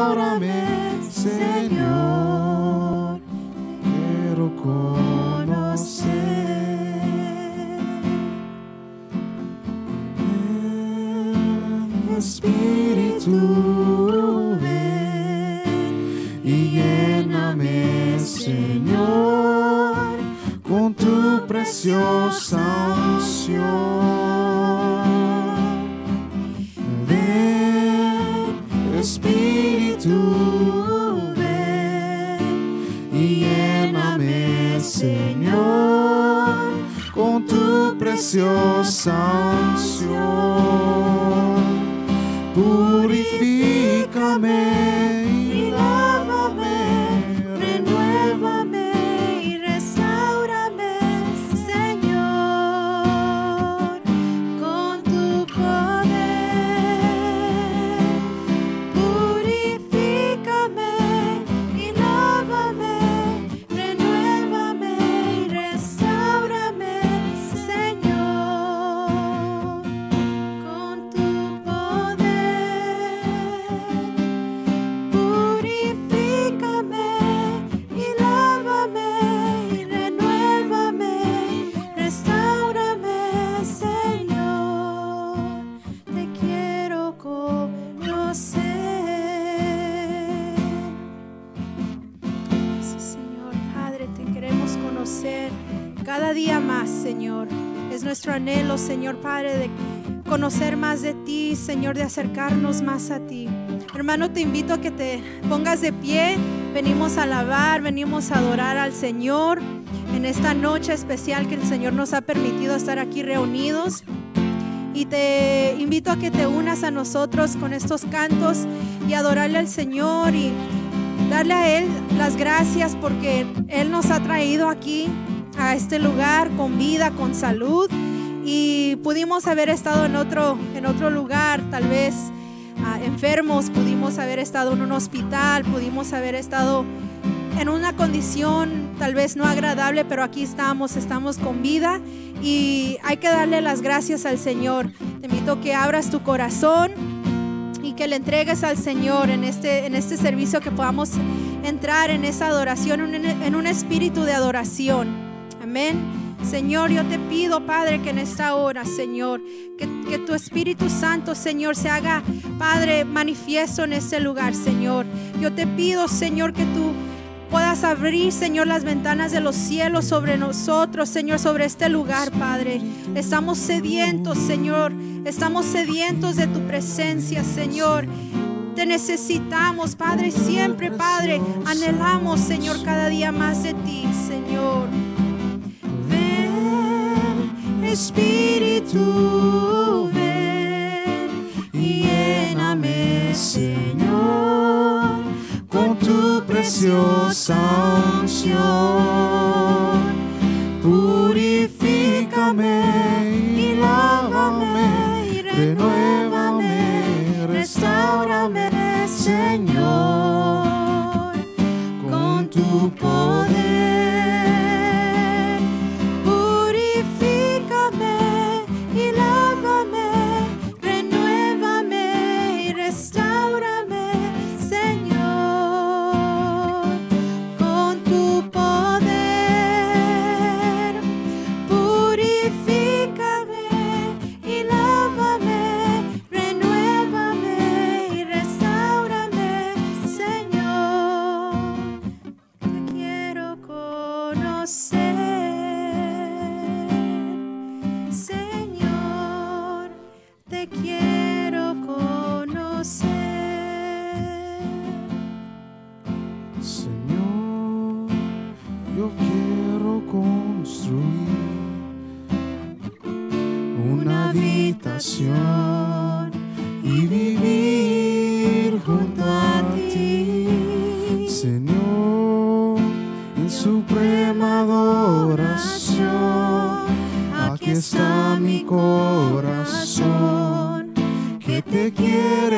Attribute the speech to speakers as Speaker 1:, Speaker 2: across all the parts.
Speaker 1: Restaurame, Señor, quiero
Speaker 2: conocer. Ven, espíritu, ven y lléname, Señor, con tu preciosa unción. Ven, espíritu. It's your song.
Speaker 3: nuestro anhelo, Señor Padre, de conocer más de ti, Señor, de acercarnos más a ti. Hermano, te invito a que te pongas de pie. Venimos a alabar, venimos a adorar al Señor en esta noche especial que el Señor nos ha permitido estar aquí reunidos. Y te invito a que te unas a nosotros con estos cantos y adorarle al Señor y darle a Él las gracias porque Él nos ha traído aquí a este lugar con vida, con salud y pudimos haber estado en otro, en otro lugar, tal vez ah, enfermos, pudimos haber estado en un hospital, pudimos haber estado en una condición tal vez no agradable, pero aquí estamos, estamos con vida y hay que darle las gracias al Señor. Te invito que abras tu corazón y que le entregues al Señor en este, en este servicio, que podamos entrar en esa adoración, en un espíritu de adoración. Amén. Señor, yo te pido, Padre, que en esta hora, Señor, que, que, tu Espíritu Santo, Señor, se haga, Padre, manifiesto en este lugar, Señor. Yo te pido, Señor, que tú puedas abrir, Señor, las ventanas de los cielos sobre nosotros, Señor, sobre este lugar, Padre. Estamos sedientos, Señor. Estamos sedientos de tu presencia, Señor. Te necesitamos, Padre, siempre, Padre. Anhelamos, Señor, cada día más de ti, Señor. Espírito
Speaker 2: vem llena-me, Senhor, com tu preciosa unção. Purifica-me e lava-me, renova-me, restaura-me. corazón que te quiere.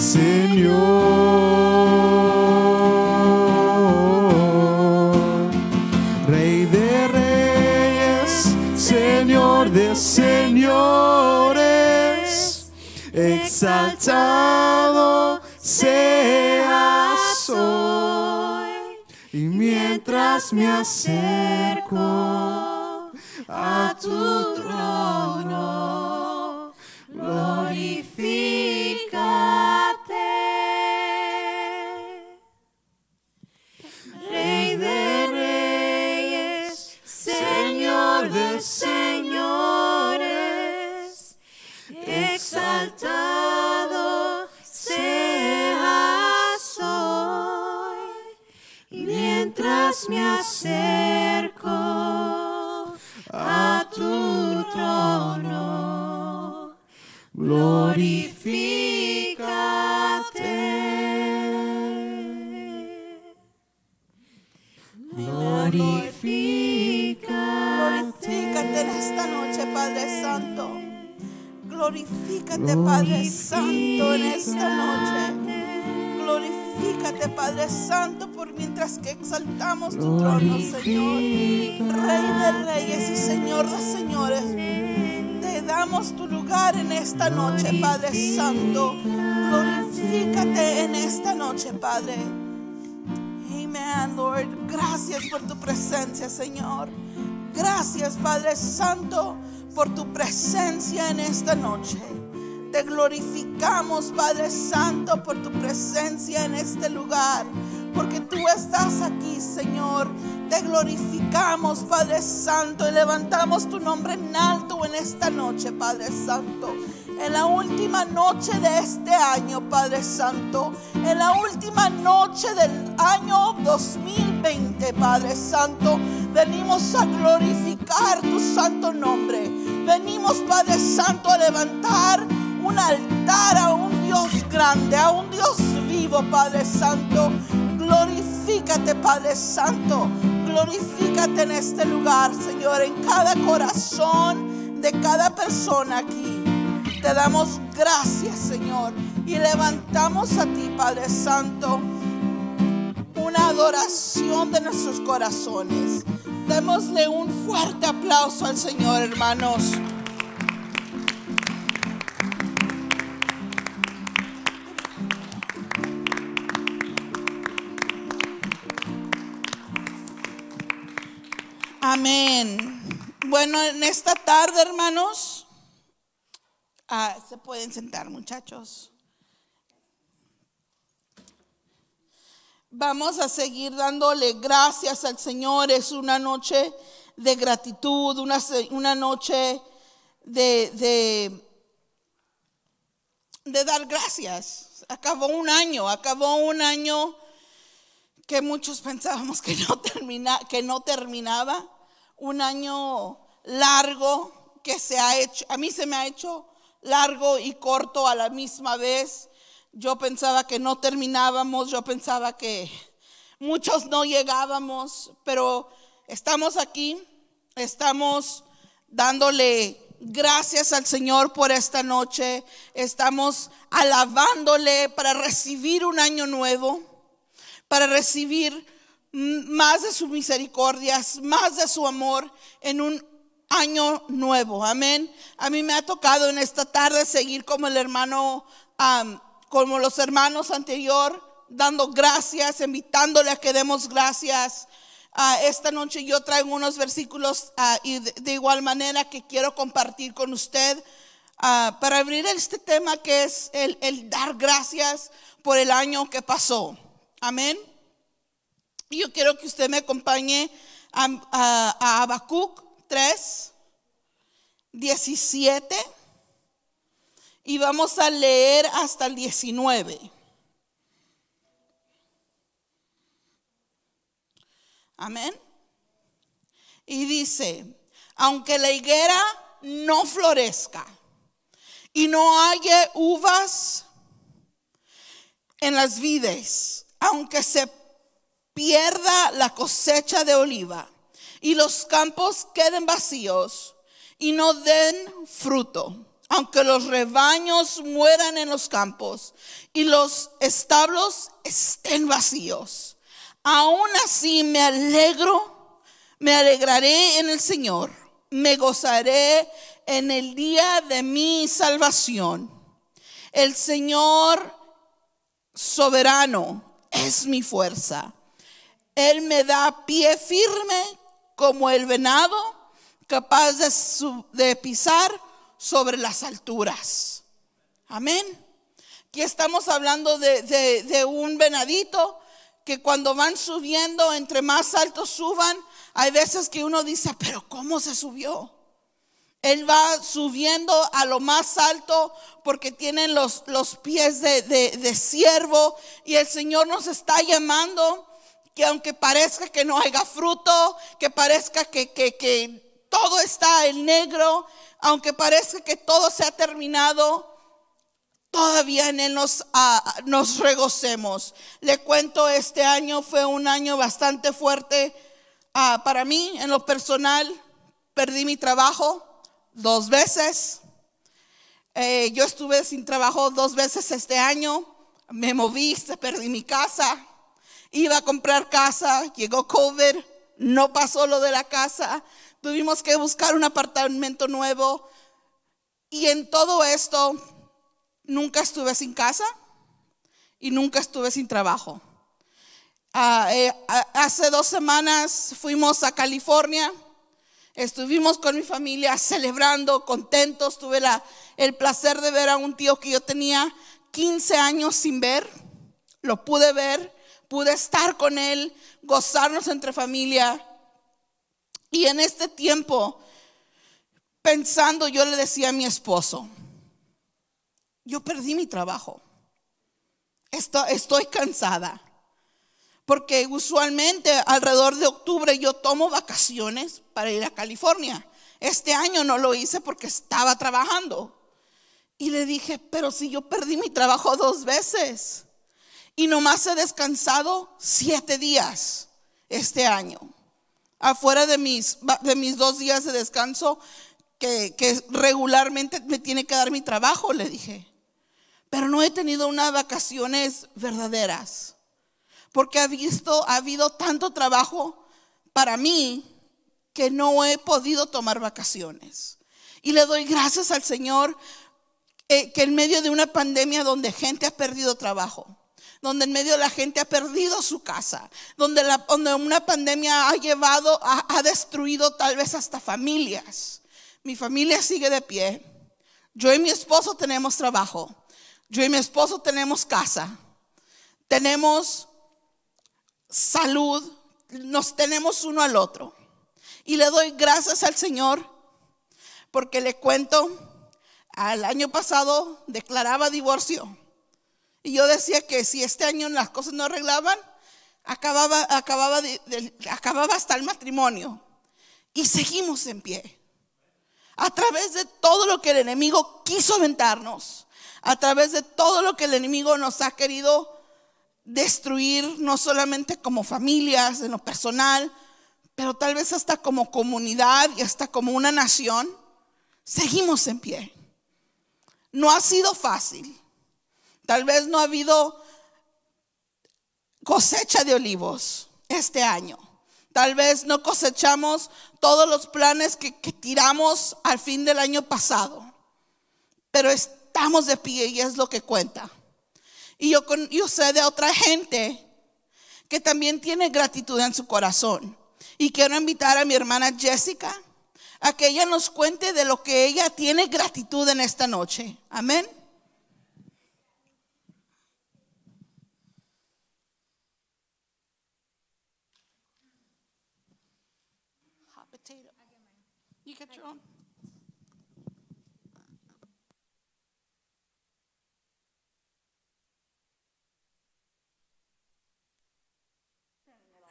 Speaker 2: Señor. Rey de reyes, Señor de señores, exaltado seas hoy. Y mientras me acerco a
Speaker 1: tu trono, glorifico vez me acerco a tu trono. Glorifícate. Glorifícate. Glorifícate en
Speaker 4: esta noche, Padre Santo. Glorifícate, Padre Santo, en esta noche. Glorifícate. Glorifícate, Padre Santo, por mientras que exaltamos tu trono, Señor. Rey de reyes y Señor de señores. Te damos tu lugar en esta noche, Padre Santo. Glorifícate en esta noche, Padre. Amen, Lord. Gracias por tu presencia, Señor. Gracias, Padre Santo, por tu presencia en esta noche. Te glorificamos, Padre Santo, por tu presencia en este lugar. Porque tú estás aquí, Señor. Te glorificamos, Padre Santo, y levantamos tu nombre en alto en esta noche, Padre Santo en la última noche de este año, Padre Santo, en la última noche del año 2020, Padre Santo, venimos a glorificar tu santo nombre. Venimos, Padre Santo, a levantar un altar a un Dios grande, a un Dios vivo, Padre Santo. Glorifícate, Padre Santo. Glorifícate en este lugar, Señor, en cada corazón de cada persona aquí. Te damos gracias, Señor, y levantamos a ti, Padre Santo, una adoración de nuestros corazones. Démosle un fuerte aplauso al Señor, hermanos. Amén. Bueno, en esta tarde, hermanos, ah, se pueden sentar, muchachos. Vamos a seguir dándole gracias al Señor. Es una noche de gratitud, una, noche de, de, dar gracias. Acabó un año, acabó un año que muchos pensábamos que no, que no terminaba un año largo que se ha hecho, a mí se me ha hecho largo y corto a la misma vez. Yo pensaba que no terminábamos, yo pensaba que muchos no llegábamos, pero estamos aquí, estamos dándole gracias al Señor por esta noche, estamos alabándole para recibir un año nuevo, para recibir más de sus misericordias, más de su amor en un año nuevo. Amén. A mí me ha tocado en esta tarde seguir como el hermano, como los hermanos anterior, dando gracias, invitándole a que demos gracias. Ah, esta noche yo traigo unos versículos ah, y de, igual manera que quiero compartir con usted ah, para abrir este tema que es el dar gracias por el año que pasó. Amén. Yo quiero que usted me acompañe a, a, Habacuc 3, 17 y vamos a leer hasta el 19. Amén. Y dice, aunque la higuera no florezca y no haya uvas en las vides, aunque se pierda la cosecha de oliva y los campos queden vacíos y no den fruto, aunque los rebaños mueran en los campos y los establos estén vacíos. Aún así me alegro, me alegraré en el Señor, me gozaré en el día de mi salvación. El Señor soberano es mi fuerza él me da pie firme como el venado, capaz de, pisar sobre las alturas. Amén. Aquí estamos hablando de, un venadito que cuando van subiendo, entre más alto suban, hay veces que uno dice, pero ¿cómo se subió? Él va subiendo a lo más alto porque tienen los, los pies de, de, siervo y el Señor nos está llamando que aunque parezca que no haya fruto, que parezca que, todo está en negro, aunque parezca que todo se ha terminado, todavía en Él nos, ah, nos regocemos. Le cuento, este año fue un año bastante fuerte ah, para mí, en lo personal, perdí mi trabajo dos veces. Eh, yo estuve sin trabajo dos veces este año, me moví, perdí mi casa, Iba a comprar casa, llegó COVID, no pasó lo de la casa, tuvimos que buscar un apartamento nuevo. Y en todo esto, nunca estuve sin casa y nunca estuve sin trabajo. Ah, eh, hace dos semanas fuimos a California, estuvimos con mi familia celebrando, contentos, tuve el placer de ver a un tío que yo tenía 15 años sin ver, lo pude ver, pude estar con Él, gozarnos entre familia. Y en este tiempo, pensando, yo le decía a mi esposo, yo perdí mi trabajo, estoy, cansada, porque usualmente alrededor de octubre yo tomo vacaciones para ir a California. Este año no lo hice porque estaba trabajando. Y le dije, pero si yo perdí mi trabajo dos veces. Y nomás he descansado siete días este año. Afuera de mis, de mis dos días de descanso que, regularmente me tiene que dar mi trabajo, le dije. Pero no he tenido unas vacaciones verdaderas. Porque ha, visto, ha habido tanto trabajo para mí que no he podido tomar vacaciones. Y le doy gracias al Señor eh, que en medio de una pandemia donde gente ha perdido trabajo, donde en medio de la gente ha perdido su casa, donde, una pandemia ha llevado, ha destruido tal vez hasta familias. Mi familia sigue de pie. Yo y mi esposo tenemos trabajo. Yo y mi esposo tenemos casa. Tenemos salud. Nos tenemos uno al otro. Y le doy gracias al Señor porque le cuento, al año pasado declaraba divorcio. Y yo decía que si este año las cosas no arreglaban, acababa, acababa, hasta el matrimonio. Y seguimos en pie. A través de todo lo que el enemigo quiso aventarnos, a través de todo lo que el enemigo nos ha querido destruir, no solamente como familias, en lo personal, pero tal vez hasta como comunidad y hasta como una nación, seguimos en pie. No ha sido fácil. Tal vez no ha habido cosecha de olivos este año. Tal vez no cosechamos todos los planes que, tiramos al fin del año pasado, pero estamos de pie y es lo que cuenta. Y yo, con, yo sé de otra gente que también tiene gratitud en su corazón. Y quiero invitar a mi hermana Jessica a que ella nos cuente de lo que ella tiene gratitud en esta noche. Amén.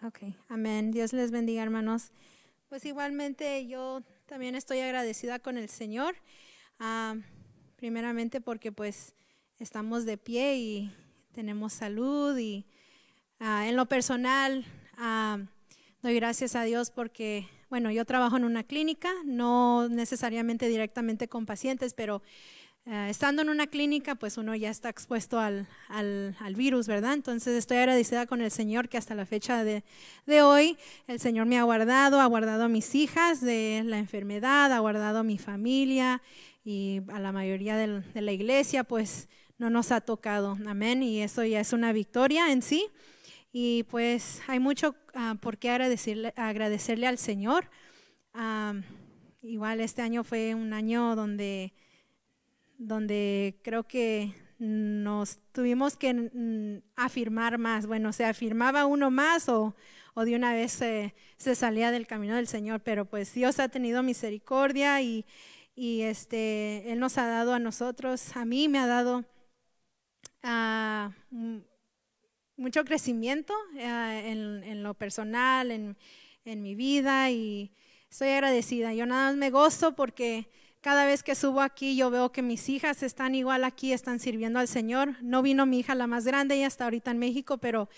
Speaker 1: Ok,
Speaker 3: amén. Dios les bendiga, hermanos. Pues igualmente yo también estoy agradecida con el Señor, Primero ah, primeramente porque pues estamos de pie y tenemos salud y ah, en lo personal ah, doy gracias a Dios porque, bueno, yo trabajo en una clínica, no necesariamente directamente con pacientes, pero eh, estando en una clínica, pues uno ya está expuesto al, virus, ¿verdad? Entonces estoy agradecida con el Señor que hasta la fecha de, hoy el Señor me ha guardado, ha guardado a mis hijas de la enfermedad, ha guardado a mi familia y a la mayoría de la iglesia, pues no nos ha tocado, amén, y eso ya es una victoria en sí. Y pues hay mucho ah, por qué agradecerle, al Señor. Ah, igual este año fue un año donde donde creo que nos tuvimos que mm, afirmar más. Bueno, se afirmaba uno más o, o de una vez se, salía del camino del Señor, pero pues Dios ha tenido misericordia y, este, Él nos ha dado a nosotros, a mí me ha dado ah, mm, mucho crecimiento ah, en, lo personal, en, en mi vida y estoy agradecida. Yo nada más me gozo porque cada vez que subo aquí yo veo que mis hijas están igual aquí, están sirviendo al Señor. No vino mi hija la más grande, ella está ahorita en México, pero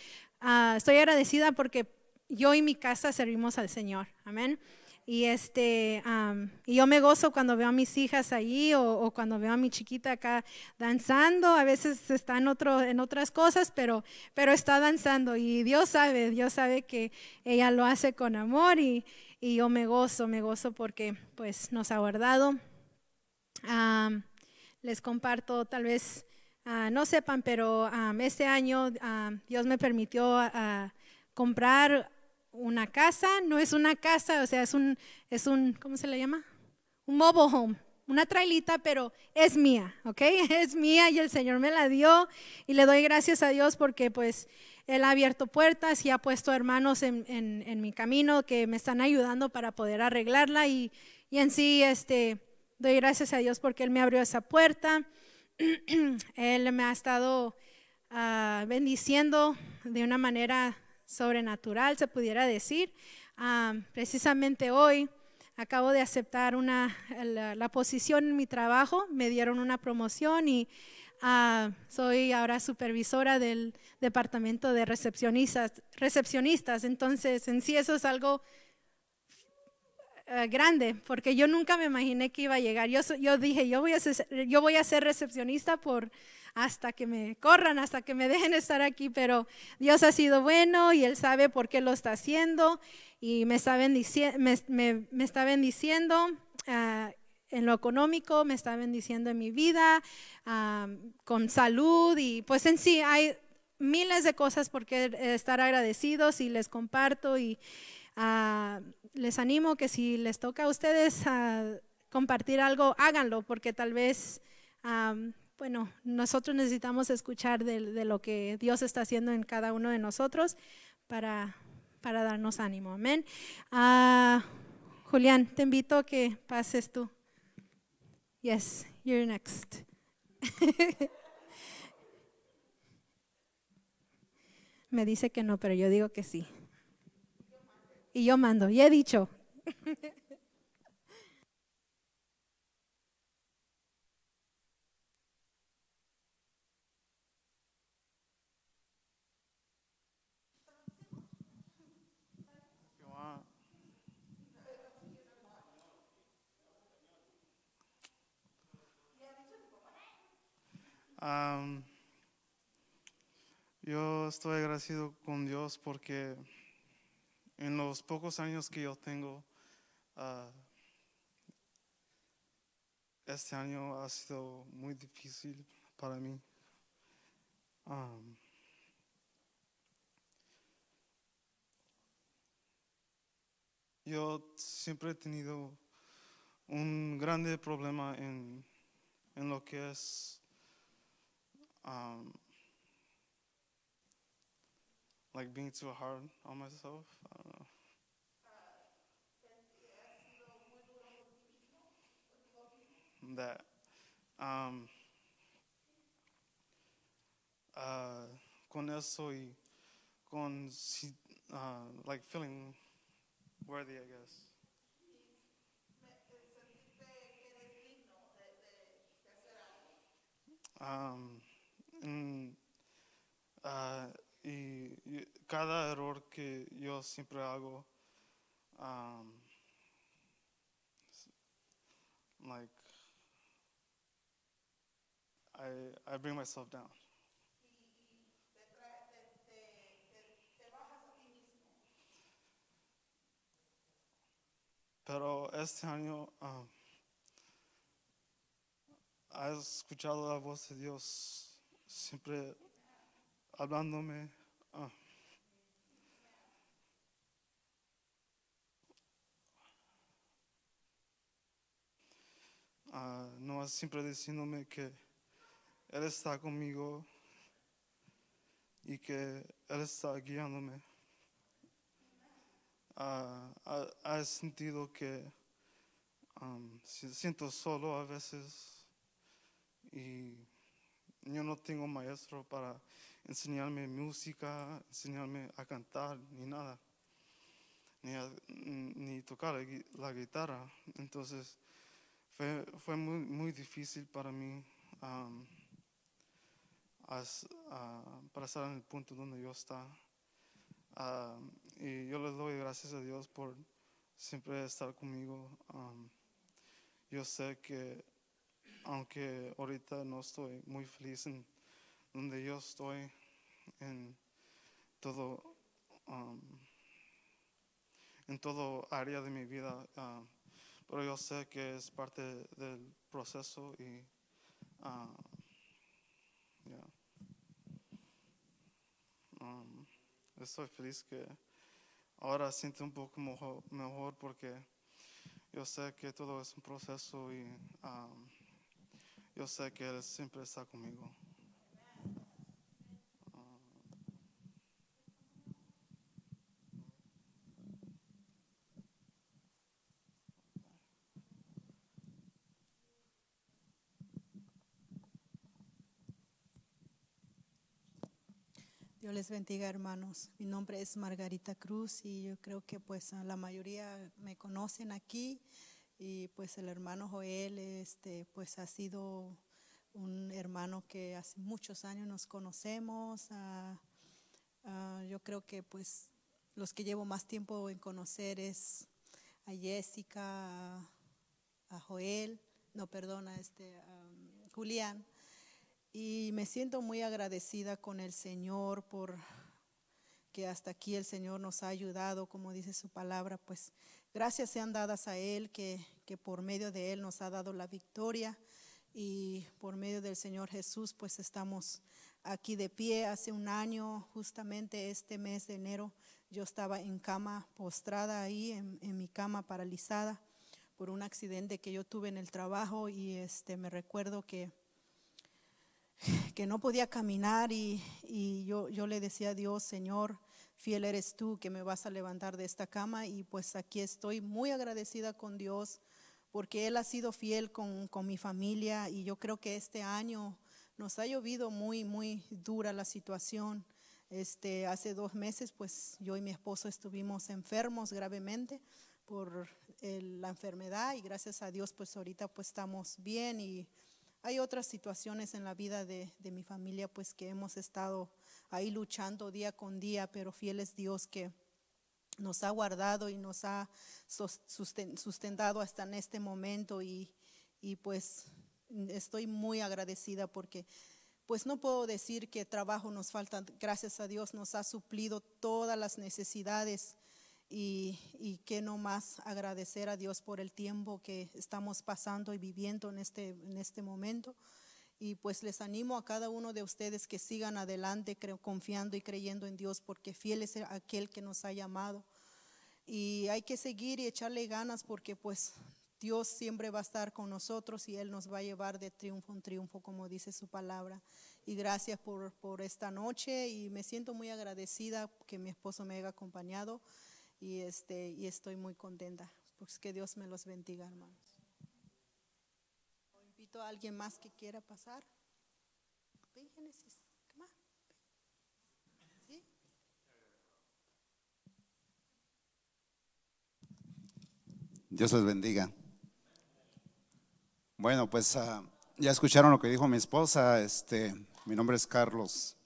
Speaker 3: ah, estoy agradecida porque yo y mi casa servimos al Señor. Amén. Y, este, yo me gozo cuando veo a mis hijas allí o, cuando veo a mi chiquita acá danzando. A veces está en, otro, en otras cosas, pero, pero está danzando. Y Dios sabe, Dios sabe que ella lo hace con amor y, yo me gozo, me gozo porque pues nos ha guardado, les comparto, tal vez ah, no sepan, pero este año Dios me permitió ah, ah, comprar una casa. No es una casa, o sea, es un, es un, ¿cómo se le llama? Un mobile home, una trailita, pero es mía, ¿ok? Es mía y el Señor me la dio y le doy gracias a Dios porque pues Él ha abierto puertas y ha puesto hermanos en, mi camino que me están ayudando para poder arreglarla y, y en sí, este, doy gracias a Dios porque Él me abrió esa puerta. él me ha estado ah, bendiciendo de una manera sobrenatural, se pudiera decir. Ah, precisamente hoy acabo de aceptar una, la, posición en mi trabajo, me dieron una promoción y ah, soy ahora supervisora del departamento de recepcionistas, recepcionistas. Entonces, en sí eso es algo eh, grande, porque yo nunca me imaginé que iba a llegar. Yo, yo dije, yo voy, a ser, yo voy a ser recepcionista por hasta que me corran, hasta que me dejen estar aquí, pero Dios ha sido bueno y Él sabe por qué lo está haciendo y me está, me, está bendiciendo ah, en lo económico, me está bendiciendo en mi vida, ah, con salud y pues en sí hay miles de cosas por qué estar agradecidos y les comparto y, Ah, les animo que si les toca a ustedes ah, compartir algo, háganlo, porque tal vez, ah, bueno, nosotros necesitamos escuchar de, lo que Dios está haciendo en cada uno de nosotros para, para darnos ánimo. Amén. Julián, te invito a que pases tú. Yes, you're next. Me dice que no, pero yo digo que sí y yo mando, ya he dicho.
Speaker 5: yo estoy agradecido con Dios porque en los pocos años que yo tengo, ah, este año ha sido muy difícil para mí. yo siempre he tenido un grande problema en, en lo que es like being too hard on myself. I don't know. That. Um, uh, con eso y con, uh, like, feeling worthy, I guess. Um, and. Mm, uh, e y cada erro que eu sempre hago, um, like, I, I bring myself down. Pero este ano um, has escuchado la voz de Dios siempre hablándome. Ah. Ah, no es siempre diciéndome que Él está conmigo y que Él está guiándome. Ah, ha, sentido que um, siento solo a veces y yo no tengo maestro para enseñarme música, enseñarme a cantar, ni nada, ni, tocar la guitarra. Entonces fue, muy, difícil para mí para estar en el punto donde yo estaba. y yo les doy gracias a Dios por siempre estar conmigo. yo sé que aunque ahorita no estoy muy feliz en donde yo estoy en todo, um, en todo área de mi vida. Ah, pero yo sé que es parte del proceso y ah, um, estoy feliz que ahora siento un poco mejor, porque yo sé que todo es un proceso y ah, yo sé que Él siempre está conmigo.
Speaker 6: bendiga hermanos. Mi nombre es Margarita Cruz y yo creo que pues la mayoría me conocen aquí y pues el hermano Joel este pues ha sido un hermano que hace muchos años nos conocemos. Ah, ah, yo creo que pues los que llevo más tiempo en conocer es a Jessica, a, Joel, no perdona, este, um, Julián y me siento muy agradecida con el Señor por que hasta aquí el Señor nos ha ayudado, como dice su palabra, pues gracias sean dadas a Él, que, por medio de Él nos ha dado la victoria y por medio del Señor Jesús, pues estamos aquí de pie. Hace un año, justamente este mes de enero, yo estaba en cama, postrada ahí, en, en mi cama, paralizada por un accidente que yo tuve en el trabajo y este, me recuerdo que que no podía caminar y, yo, yo, le decía a Dios, Señor, fiel eres tú que me vas a levantar de esta cama y pues aquí estoy muy agradecida con Dios porque Él ha sido fiel con, mi familia y yo creo que este año nos ha llovido muy, muy dura la situación. Este, hace dos meses, pues yo y mi esposo estuvimos enfermos gravemente por la enfermedad y gracias a Dios, pues ahorita pues estamos bien y hay otras situaciones en la vida de, de mi familia, pues que hemos estado ahí luchando día con día, pero fiel es Dios que nos ha guardado y nos ha sustentado hasta en este momento y, y pues estoy muy agradecida porque pues no puedo decir que trabajo nos falta, gracias a Dios nos ha suplido todas las necesidades y, que no más agradecer a Dios por el tiempo que estamos pasando y viviendo en este, en este momento. Y pues les animo a cada uno de ustedes que sigan adelante confiando y creyendo en Dios, porque fiel es aquel que nos ha llamado. Y hay que seguir y echarle ganas porque pues Dios siempre va a estar con nosotros y Él nos va a llevar de triunfo en triunfo, como dice su palabra. Y gracias por, por esta noche y me siento muy agradecida que mi esposo me haya acompañado y, este, y estoy muy contenta. porque que Dios me los bendiga, hermanos. invito a alguien más que quiera pasar.
Speaker 7: Dios los bendiga. Bueno, pues ah, ya escucharon lo que dijo mi esposa. Este, mi nombre es Carlos.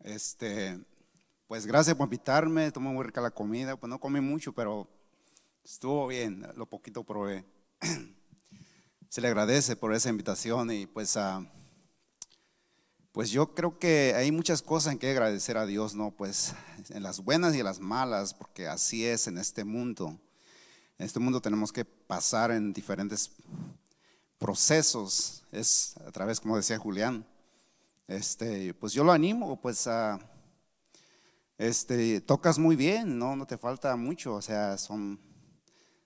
Speaker 7: Este, pues gracias por invitarme, estuvo muy rica la comida, pues no comí mucho, pero estuvo bien, lo poquito probé. Se le agradece por esa invitación y pues, ah, pues yo creo que hay muchas cosas en que agradecer a Dios, ¿no? Pues en las buenas y en las malas, porque así es en este mundo. En este mundo tenemos que pasar en diferentes procesos, es a través, como decía Julián. Este, pues yo lo animo, pues a este, tocas muy bien, no, no te falta mucho, o sea, son,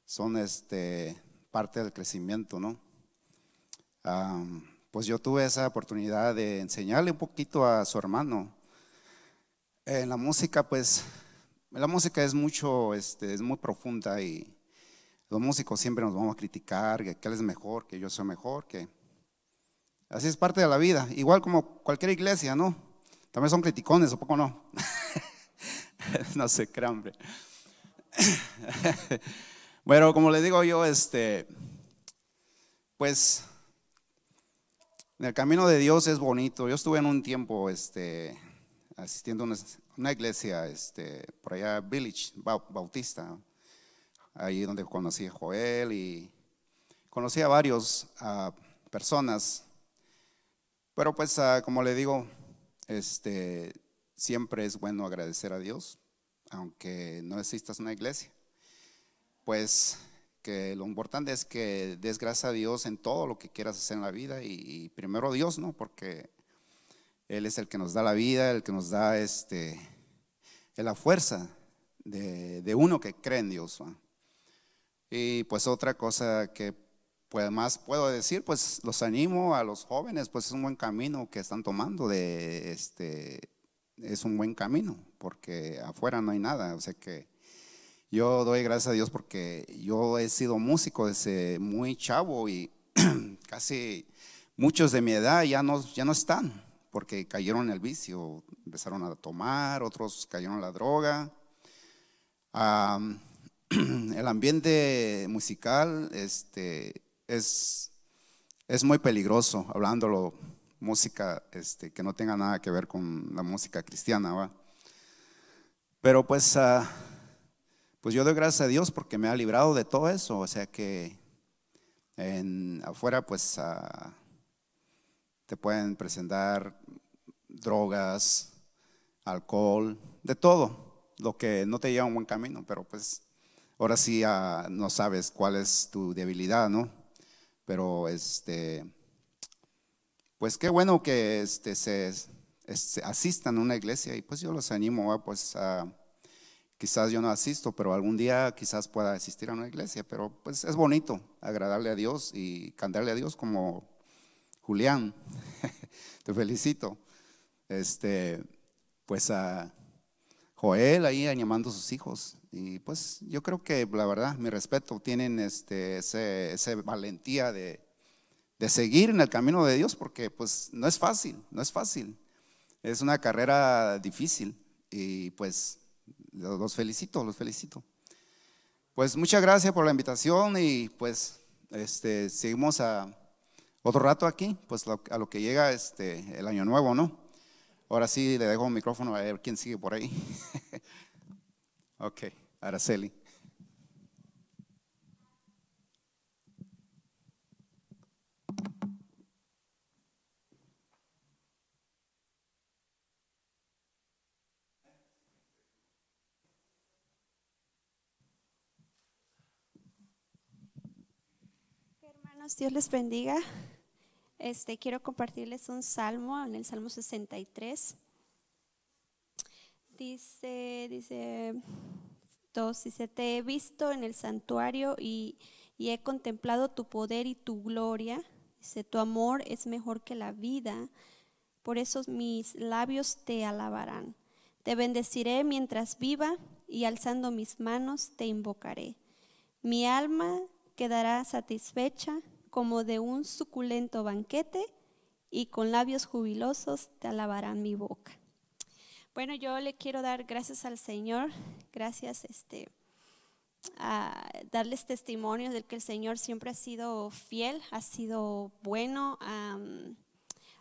Speaker 7: son este, parte del crecimiento, ¿no? pues yo tuve esa oportunidad de enseñarle un poquito a su hermano. En la música, pues, la música es mucho, este, es muy profunda y los músicos siempre nos vamos a criticar, que él es mejor, que yo soy mejor, que... Así es parte de la vida, igual como cualquier iglesia, ¿no? También son criticones, ¿o poco no? no se crambre. bueno, como le digo yo, este, pues el camino de Dios es bonito. Yo estuve en un tiempo este, asistiendo a una, iglesia este, por allá, Village Bautista, ahí donde conocí a Joel y conocí a varios personas. Pero pues, ah, como le digo, este, siempre es bueno agradecer a Dios, aunque no existas una iglesia. Pues que lo importante es que des a Dios en todo lo que quieras hacer en la vida y, primero Dios, ¿no? Porque Él es el que nos da la vida, el que nos da este, la fuerza de, uno que cree en Dios. Y pues otra cosa que pues, más puedo decir, pues los animo a los jóvenes, pues es un buen camino que están tomando de este es un buen camino, porque afuera no hay nada. O sea que yo doy gracias a Dios porque yo he sido músico desde muy chavo y casi muchos de mi edad ya no, ya no están, porque cayeron en el vicio, empezaron a tomar, otros cayeron en la droga. el ambiente musical este, es, es muy peligroso, hablándolo música este, que no tenga nada que ver con la música cristiana, ¿va? Pero pues, ah, pues yo doy gracias a Dios porque me ha librado de todo eso, o sea que en, afuera pues ah, te pueden presentar drogas, alcohol, de todo, lo que no te lleva a un buen camino, pero pues ahora sí ah, no sabes cuál es tu debilidad, ¿no? Pero este pues qué bueno que este, se, asistan a una iglesia y pues yo los animo, pues a, quizás yo no asisto, pero algún día quizás pueda asistir a una iglesia, pero pues es bonito agradarle a Dios y cantarle a Dios como Julián, te felicito. Este, pues a Joel ahí animando a sus hijos y pues yo creo que la verdad, mi respeto, tienen este, ese valentía de de seguir en el camino de Dios, porque pues no es fácil, no es fácil. Es una carrera difícil y pues los felicito, los felicito. Pues muchas gracias por la invitación y pues este, seguimos a otro rato aquí, pues a lo que llega este, el año nuevo, ¿no? Ahora sí le dejo un micrófono a ver quién sigue por ahí. ok, Araceli.
Speaker 8: Dios les bendiga. Este, quiero compartirles un salmo en el Salmo 63. Dice, dice te he visto en el santuario y, y he contemplado tu poder y tu gloria. Dice, tu amor es mejor que la vida, por eso mis labios te alabarán. Te bendeciré mientras viva y alzando mis manos te invocaré. Mi alma quedará satisfecha como de un suculento banquete, y con labios jubilosos te alabarán mi boca. Bueno, yo le quiero dar gracias al Señor, gracias este, a darles testimonio de que el Señor siempre ha sido fiel, ha sido bueno,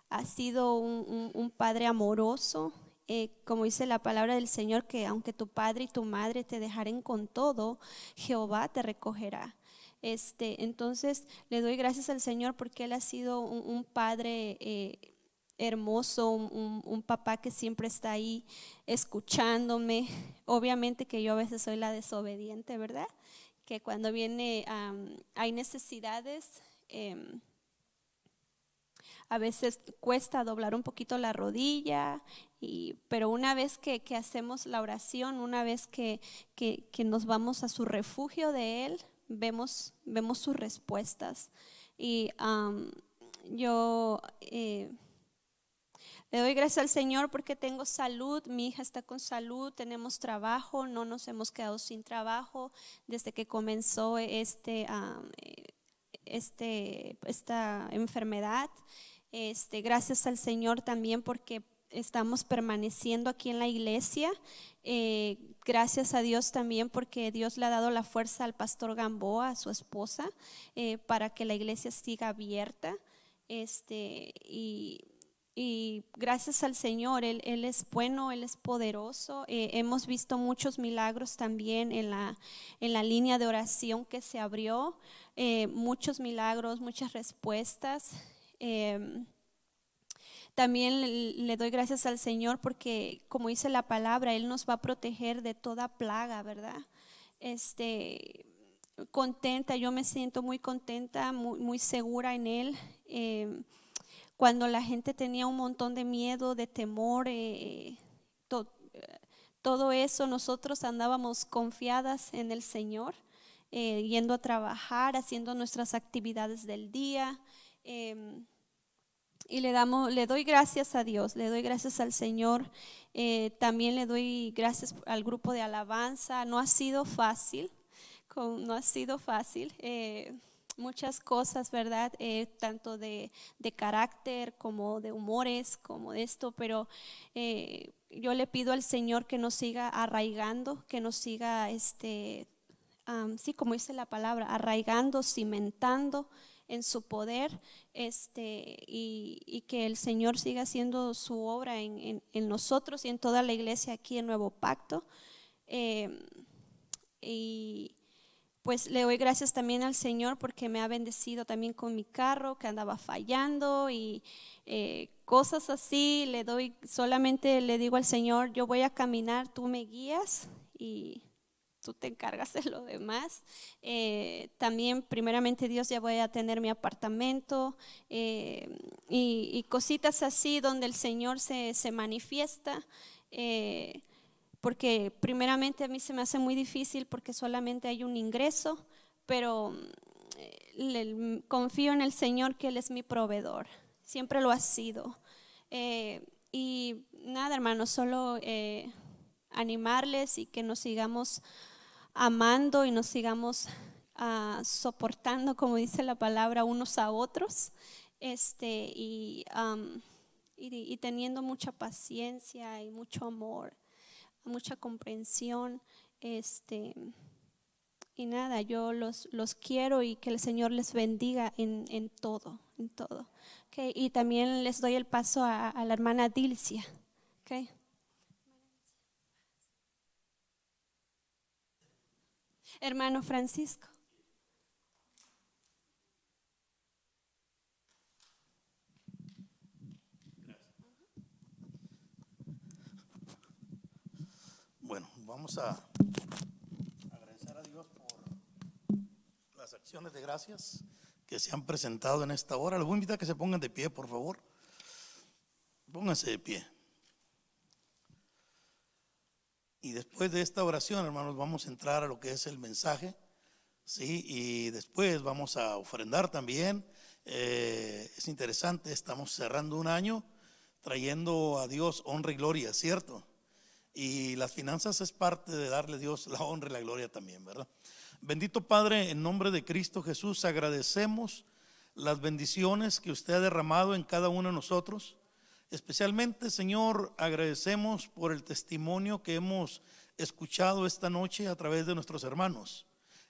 Speaker 8: ha sido un, Padre amoroso. Eh, como dice la palabra del Señor, que aunque tu padre y tu madre te dejaren con todo, Jehová te recogerá. Este, entonces le doy gracias al Señor porque Él ha sido un, padre eh, hermoso, un, papá que siempre está ahí escuchándome. Obviamente que yo a veces soy la desobediente, ¿verdad? Que cuando viene, hay necesidades. Em, a veces cuesta doblar un poquito la rodilla, pero una vez que, hacemos la oración, una vez que nos vamos a su refugio de Él, vemos, vemos sus respuestas. Y yo eh, le doy gracias al Señor porque tengo salud, mi hija está con salud, tenemos trabajo, no nos hemos quedado sin trabajo desde que comenzó este, este, esta enfermedad. Este, gracias al Señor también porque estamos permaneciendo aquí en la iglesia. Eh, gracias a Dios también porque Dios le ha dado la fuerza al pastor Gamboa, a su esposa, eh, para que la iglesia siga abierta. Este, y, gracias al Señor, él, es bueno, Él es poderoso. Eh, hemos visto muchos milagros también en la, en la línea de oración que se abrió, muchos milagros, muchas respuestas. Em, también le doy gracias al Señor porque, como dice la palabra, Él nos va a proteger de toda plaga, ¿verdad? Este, contenta, yo me siento muy contenta, muy, segura en Él. Em, cuando la gente tenía un montón de miedo, de temor, eh, todo eso, nosotros andábamos confiadas en el Señor, eh, yendo a trabajar, haciendo nuestras actividades del día. Em, y le, damos, le doy gracias a Dios, le doy gracias al Señor, eh, también le doy gracias al grupo de alabanza. No ha sido fácil, no ha sido fácil. Eh, muchas cosas, ¿verdad? Eh, tanto de, carácter como de humores, como de esto, pero yo le pido al Señor que nos siga arraigando, que nos siga, este, sí, como dice la palabra, arraigando, cimentando en su poder este, y, que el Señor siga haciendo su obra en, nosotros y en toda la iglesia aquí en Nuevo Pacto. Em, y pues le doy gracias también al Señor porque me ha bendecido también con mi carro que andaba fallando y eh, cosas así. Le doy, solamente le digo al Señor, yo voy a caminar, tú me guías y tú te encargas de lo demás. Eh, también, primeramente Dios, ya voy a tener mi apartamento eh, y, cositas así donde el Señor se, manifiesta. Eh, porque primeramente a mí se me hace muy difícil porque solamente hay un ingreso, pero confío en el Señor que Él es mi proveedor, siempre lo ha sido. y nada, hermano, solo animarles y que nos sigamos amando y nos sigamos ah, soportando, como dice la palabra, unos a otros, este, y, teniendo mucha paciencia y mucho amor, mucha comprensión. Este, y nada, yo los, quiero y que el Señor les bendiga en, todo, en todo. y también les doy el paso a, la hermana Dilcia. Okay. hermano Francisco.
Speaker 9: Bueno, vamos a agradecer a Dios por las acciones de gracias que se han presentado en esta hora. Les voy a invitar a que se pongan de pie, por favor. Pónganse de pie. Y después de esta oración, hermanos, vamos a entrar a lo que es el mensaje, ¿sí? Y después vamos a ofrendar también. Eh, es interesante, estamos cerrando un año trayendo a Dios honra y gloria, ¿cierto? Y las finanzas es parte de darle a Dios la honra y la gloria también, ¿verdad? Bendito Padre, en nombre de Cristo Jesús, agradecemos las bendiciones que usted ha derramado en cada uno de nosotros. Especialmente, Señor, agradecemos por el testimonio que hemos escuchado esta noche a través de nuestros hermanos.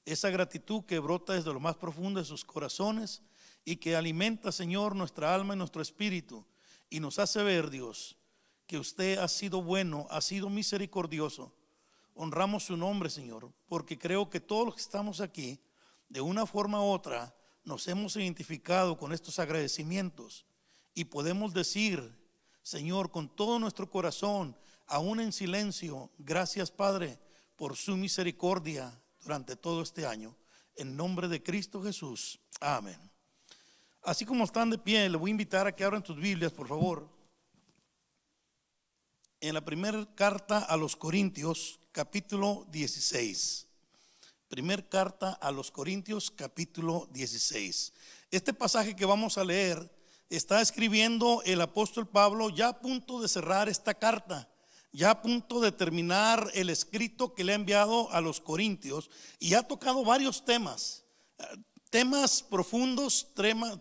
Speaker 9: Esa gratitud que brota desde lo más profundo de sus corazones y que alimenta, Señor, nuestra alma y nuestro espíritu y nos hace ver, Dios, que usted ha sido bueno, ha sido misericordioso. Honramos su nombre, Señor, porque creo que todos los que estamos aquí, de una forma u otra, nos hemos identificado con estos agradecimientos y podemos decir Señor, con todo nuestro corazón, aún en silencio. Gracias, Padre, por su misericordia durante todo este año. En nombre de Cristo Jesús. Amén. Así como están de pie, le voy a invitar a que abran tus Biblias, por favor. En la primera carta a los Corintios, capítulo 16. Primer carta a los Corintios, capítulo 16. Este pasaje que vamos a leer está escribiendo el apóstol Pablo ya a punto de cerrar esta carta, ya a punto de terminar el escrito que le ha enviado a los corintios y ha tocado varios temas, eh, temas profundos,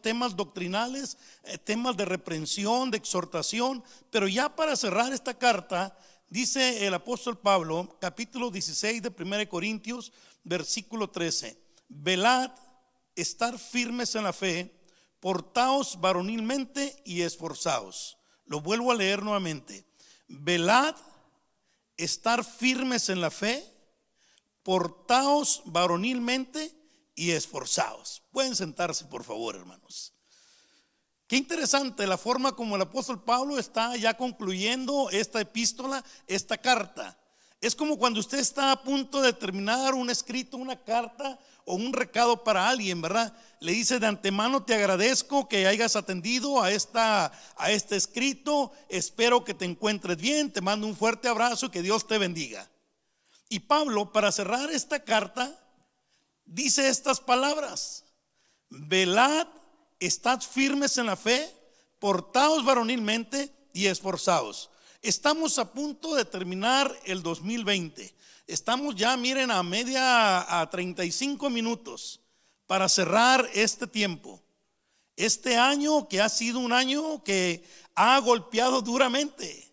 Speaker 9: temas doctrinales, eh, temas de reprensión, de exhortación, pero ya para cerrar esta carta, dice el apóstol Pablo, capítulo 16 de 1 Corintios, versículo 13, velad, estar firmes en la fe, portaos varonilmente y esforzaos. Lo vuelvo a leer nuevamente. Velad, estar firmes en la fe, portaos varonilmente y esforzaos. Pueden sentarse, por favor, hermanos. Qué interesante la forma como el apóstol Pablo está ya concluyendo esta epístola, esta carta. Es como cuando usted está a punto de terminar un escrito, una carta o un recado para alguien, ¿verdad? Le dice de antemano, te agradezco que hayas atendido a, esta, a este escrito, espero que te encuentres bien, te mando un fuerte abrazo y que Dios te bendiga. Y Pablo, para cerrar esta carta, dice estas palabras, velad, estad firmes en la fe, portaos varonilmente y esforzados Estamos a punto de terminar el 2020. Estamos ya, miren, a media, a 35 minutos para cerrar este tiempo. Este año que ha sido un año que ha golpeado duramente.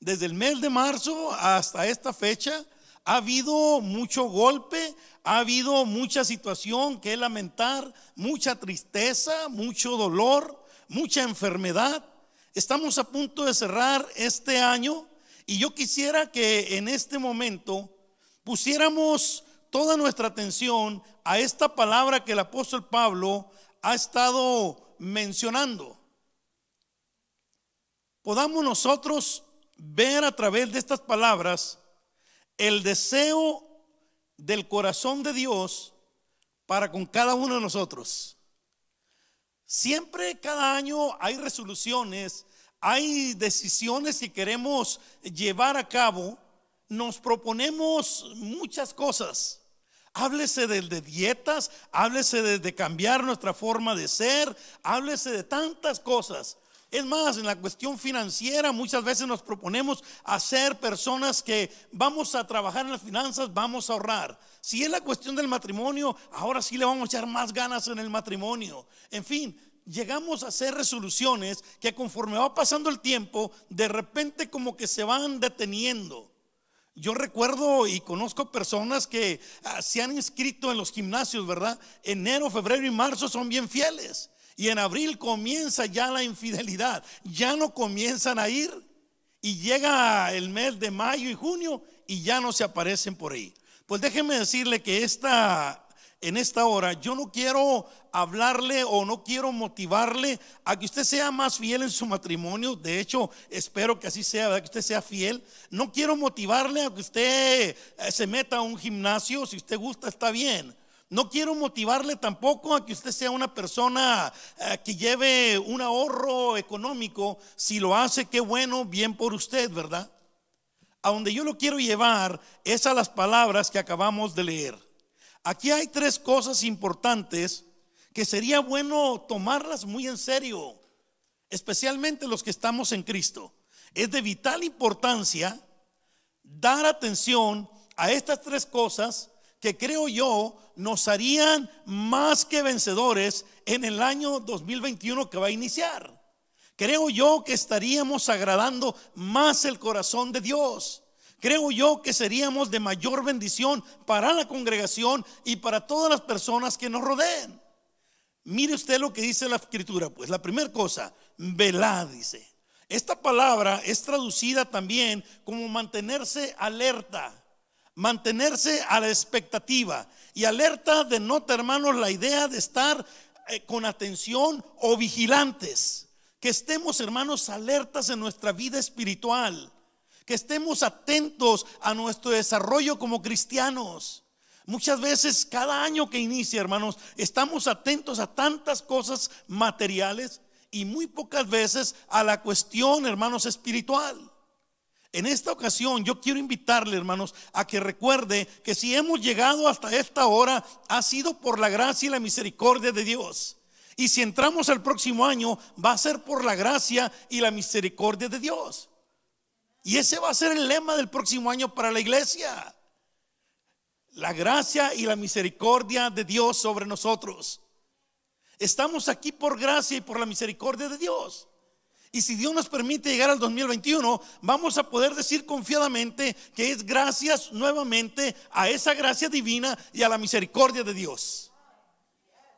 Speaker 9: Desde el mes de marzo hasta esta fecha ha habido mucho golpe, ha habido mucha situación que lamentar, mucha tristeza, mucho dolor, mucha enfermedad. Estamos a punto de cerrar este año y yo quisiera que en este momento pusiéramos toda nuestra atención a esta palabra que el apóstol Pablo ha estado mencionando. Podamos nosotros ver a través de estas palabras el deseo del corazón de Dios para con cada uno de nosotros. Siempre cada año hay resoluciones, hay decisiones que queremos llevar a cabo. Nos proponemos muchas cosas. Háblese de, dietas, háblese de cambiar nuestra forma de ser, háblese de tantas cosas. Es más, en la cuestión financiera muchas veces nos proponemos hacer personas que vamos a trabajar en las finanzas, vamos a ahorrar. Si es la cuestión del matrimonio, ahora sí le vamos a echar más ganas en el matrimonio. En fin, llegamos a hacer resoluciones que conforme va pasando el tiempo, de repente como que se van deteniendo. Yo recuerdo y conozco personas que ah, se han inscrito en los gimnasios, ¿verdad? Enero, febrero y marzo son bien fieles. Y en abril comienza ya la infidelidad. Ya no comienzan a ir y llega el mes de mayo y junio y ya no se aparecen por ahí. Pues déjeme decirle que esta en esta hora yo no quiero hablarle o no quiero motivarle a que usted sea más fiel en su matrimonio. De hecho, espero que así sea, que usted sea fiel. No quiero motivarle a que usted eh, se meta a un gimnasio. Si usted gusta, está bien no quiero motivarle tampoco a que usted sea una persona eh, que lleve un ahorro económico. Si lo hace, qué bueno, bien por usted, ¿verdad? A donde yo lo quiero llevar es a las palabras que acabamos de leer. Aquí hay tres cosas importantes que sería bueno tomarlas muy en serio, especialmente los que estamos en Cristo. Es de vital importancia dar atención a estas tres cosas que creo yo nos harían más que vencedores en el año 2021 que va a iniciar. Creo yo que estaríamos agradando más el corazón de Dios. Creo yo que seríamos de mayor bendición para la congregación y para todas las personas que nos rodeen. Mire usted lo que dice la escritura. Pues la primera cosa, velad, dice. Esta palabra es traducida también como mantenerse alerta mantenerse a la expectativa y alerta de nota, hermanos, la idea de estar eh, con atención o vigilantes. Que estemos, hermanos, alertas en nuestra vida espiritual. Que estemos atentos a nuestro desarrollo como cristianos. Muchas veces cada año que inicia, hermanos, estamos atentos a tantas cosas materiales y muy pocas veces a la cuestión, hermanos, espiritual. En esta ocasión yo quiero invitarle, hermanos, a que recuerde que si hemos llegado hasta esta hora, ha sido por la gracia y la misericordia de Dios. Y si entramos al próximo año, va a ser por la gracia y la misericordia de Dios. Y ese va a ser el lema del próximo año para la iglesia. La gracia y la misericordia de Dios sobre nosotros. Estamos aquí por gracia y por la misericordia de Dios. Y si Dios nos permite llegar al 2021, vamos a poder decir confiadamente que es gracias nuevamente a esa gracia divina y a la misericordia de Dios.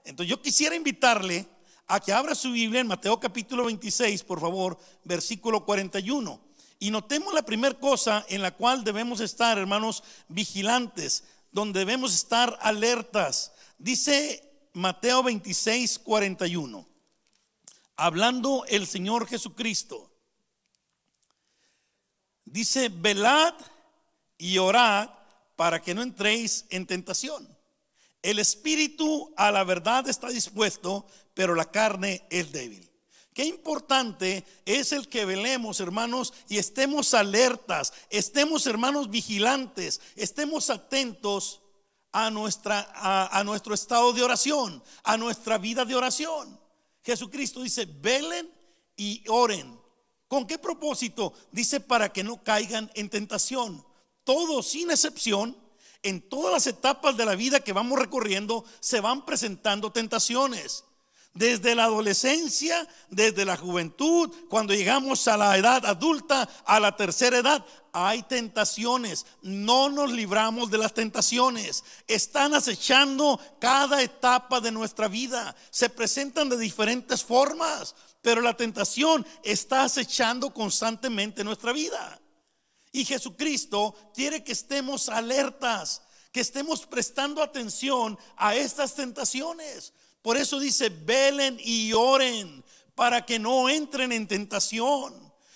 Speaker 9: Entonces yo quisiera invitarle a que abra su Biblia en Mateo capítulo 26, por favor, versículo 41. Y notemos la primera cosa en la cual debemos estar, hermanos, vigilantes, donde debemos estar alertas. Dice Mateo 26, 41 hablando el Señor Jesucristo, dice, velad y orad para que no entréis en tentación. El espíritu a la verdad está dispuesto, pero la carne es débil. Qué importante es el que velemos, hermanos, y estemos alertas, estemos, hermanos, vigilantes, estemos atentos a, nuestra, a, a nuestro estado de oración, a nuestra vida de oración. Jesucristo dice, velen y oren. ¿Con qué propósito? Dice, para que no caigan en tentación. Todos, sin excepción, en todas las etapas de la vida que vamos recorriendo, se van presentando tentaciones. Desde la adolescencia, desde la juventud, cuando llegamos a la edad adulta, a la tercera edad, hay tentaciones. No nos libramos de las tentaciones. Están acechando cada etapa de nuestra vida. Se presentan de diferentes formas, pero la tentación está acechando constantemente nuestra vida. Y Jesucristo quiere que estemos alertas, que estemos prestando atención a estas tentaciones por eso dice, velen y oren para que no entren en tentación.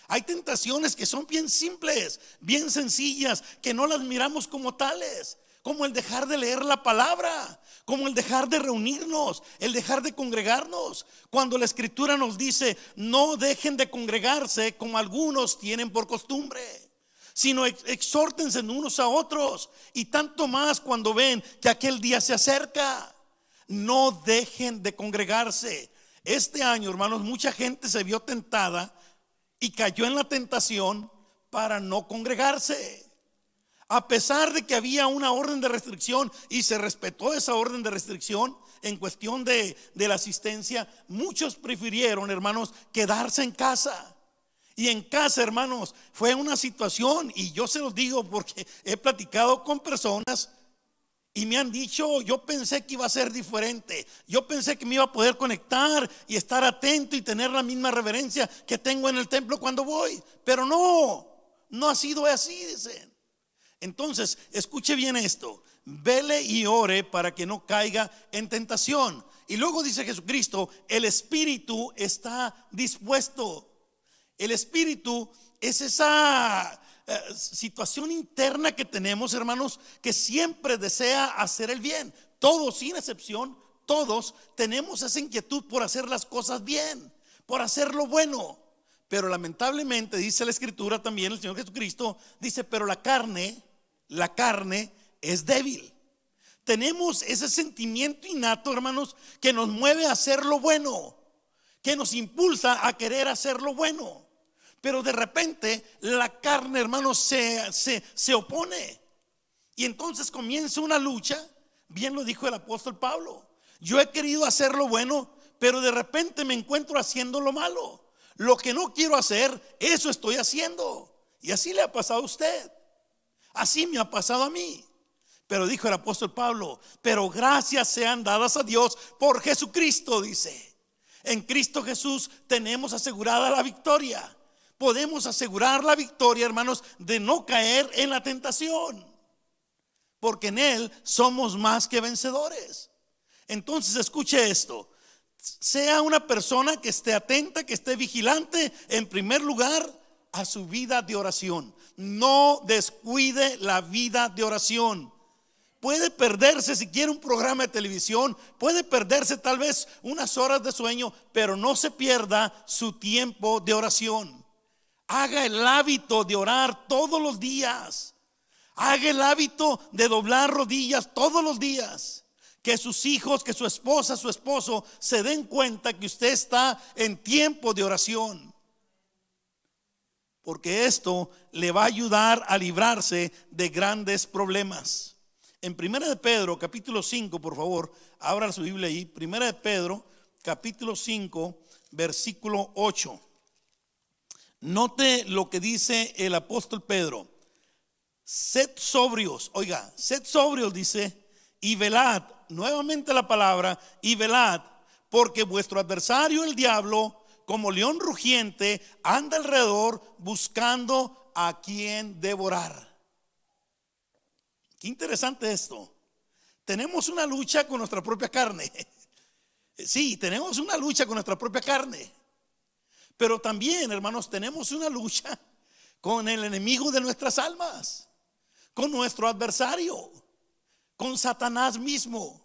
Speaker 9: Hay tentaciones que son bien simples, bien sencillas, que no las miramos como tales, como el dejar de leer la palabra, como el dejar de reunirnos, el dejar de congregarnos. Cuando la escritura nos dice, no dejen de congregarse como algunos tienen por costumbre, sino exhórtense unos a otros, y tanto más cuando ven que aquel día se acerca no dejen de congregarse. Este año, hermanos, mucha gente se vio tentada y cayó en la tentación para no congregarse. A pesar de que había una orden de restricción y se respetó esa orden de restricción en cuestión de, la asistencia, muchos prefirieron, hermanos, quedarse en casa. Y en casa, hermanos, fue una situación, y yo se los digo porque he platicado con personas y me han dicho, yo pensé que iba a ser diferente, yo pensé que me iba a poder conectar y estar atento y tener la misma reverencia que tengo en el templo cuando voy. Pero no, no ha sido así, dicen. Entonces, escuche bien esto, vele y ore para que no caiga en tentación. Y luego dice Jesucristo, el espíritu está dispuesto. El espíritu es esa eh, situación interna que tenemos, hermanos, que siempre desea hacer el bien. Todos, sin excepción, todos tenemos esa inquietud por hacer las cosas bien, por hacer lo bueno. Pero lamentablemente, dice la escritura también, el Señor Jesucristo dice, pero la carne, la carne es débil. Tenemos ese sentimiento innato, hermanos, que nos mueve a hacer lo bueno, que nos impulsa a querer hacer lo bueno. Pero de repente la carne, hermano, se, opone. Y entonces comienza una lucha. Bien lo dijo el apóstol Pablo. Yo he querido hacer lo bueno, pero de repente me encuentro haciendo lo malo. Lo que no quiero hacer, eso estoy haciendo. Y así le ha pasado a usted. Así me ha pasado a mí. Pero dijo el apóstol Pablo, pero gracias sean dadas a Dios por Jesucristo, dice. En Cristo Jesús tenemos asegurada la victoria podemos asegurar la victoria, hermanos, de no caer en la tentación. Porque en Él somos más que vencedores. Entonces escuche esto. Sea una persona que esté atenta, que esté vigilante, en primer lugar, a su vida de oración. No descuide la vida de oración. Puede perderse si quiere un programa de televisión, puede perderse tal vez unas horas de sueño, pero no se pierda su tiempo de oración. Haga el hábito de orar todos los días. Haga el hábito de doblar rodillas todos los días. Que sus hijos, que su esposa, su esposo se den cuenta que usted está en tiempo de oración. Porque esto le va a ayudar a librarse de grandes problemas. En Primera de Pedro, capítulo 5, por favor, abra su Biblia ahí. Primera de Pedro, capítulo 5, versículo 8. Note lo que dice el apóstol Pedro. Sed sobrios, oiga, sed sobrios dice, y velad, nuevamente la palabra, y velad, porque vuestro adversario el diablo, como león rugiente, anda alrededor buscando a quien devorar. Qué interesante esto. Tenemos una lucha con nuestra propia carne. Sí, tenemos una lucha con nuestra propia carne. Pero también, hermanos, tenemos una lucha con el enemigo de nuestras almas, con nuestro adversario, con Satanás mismo.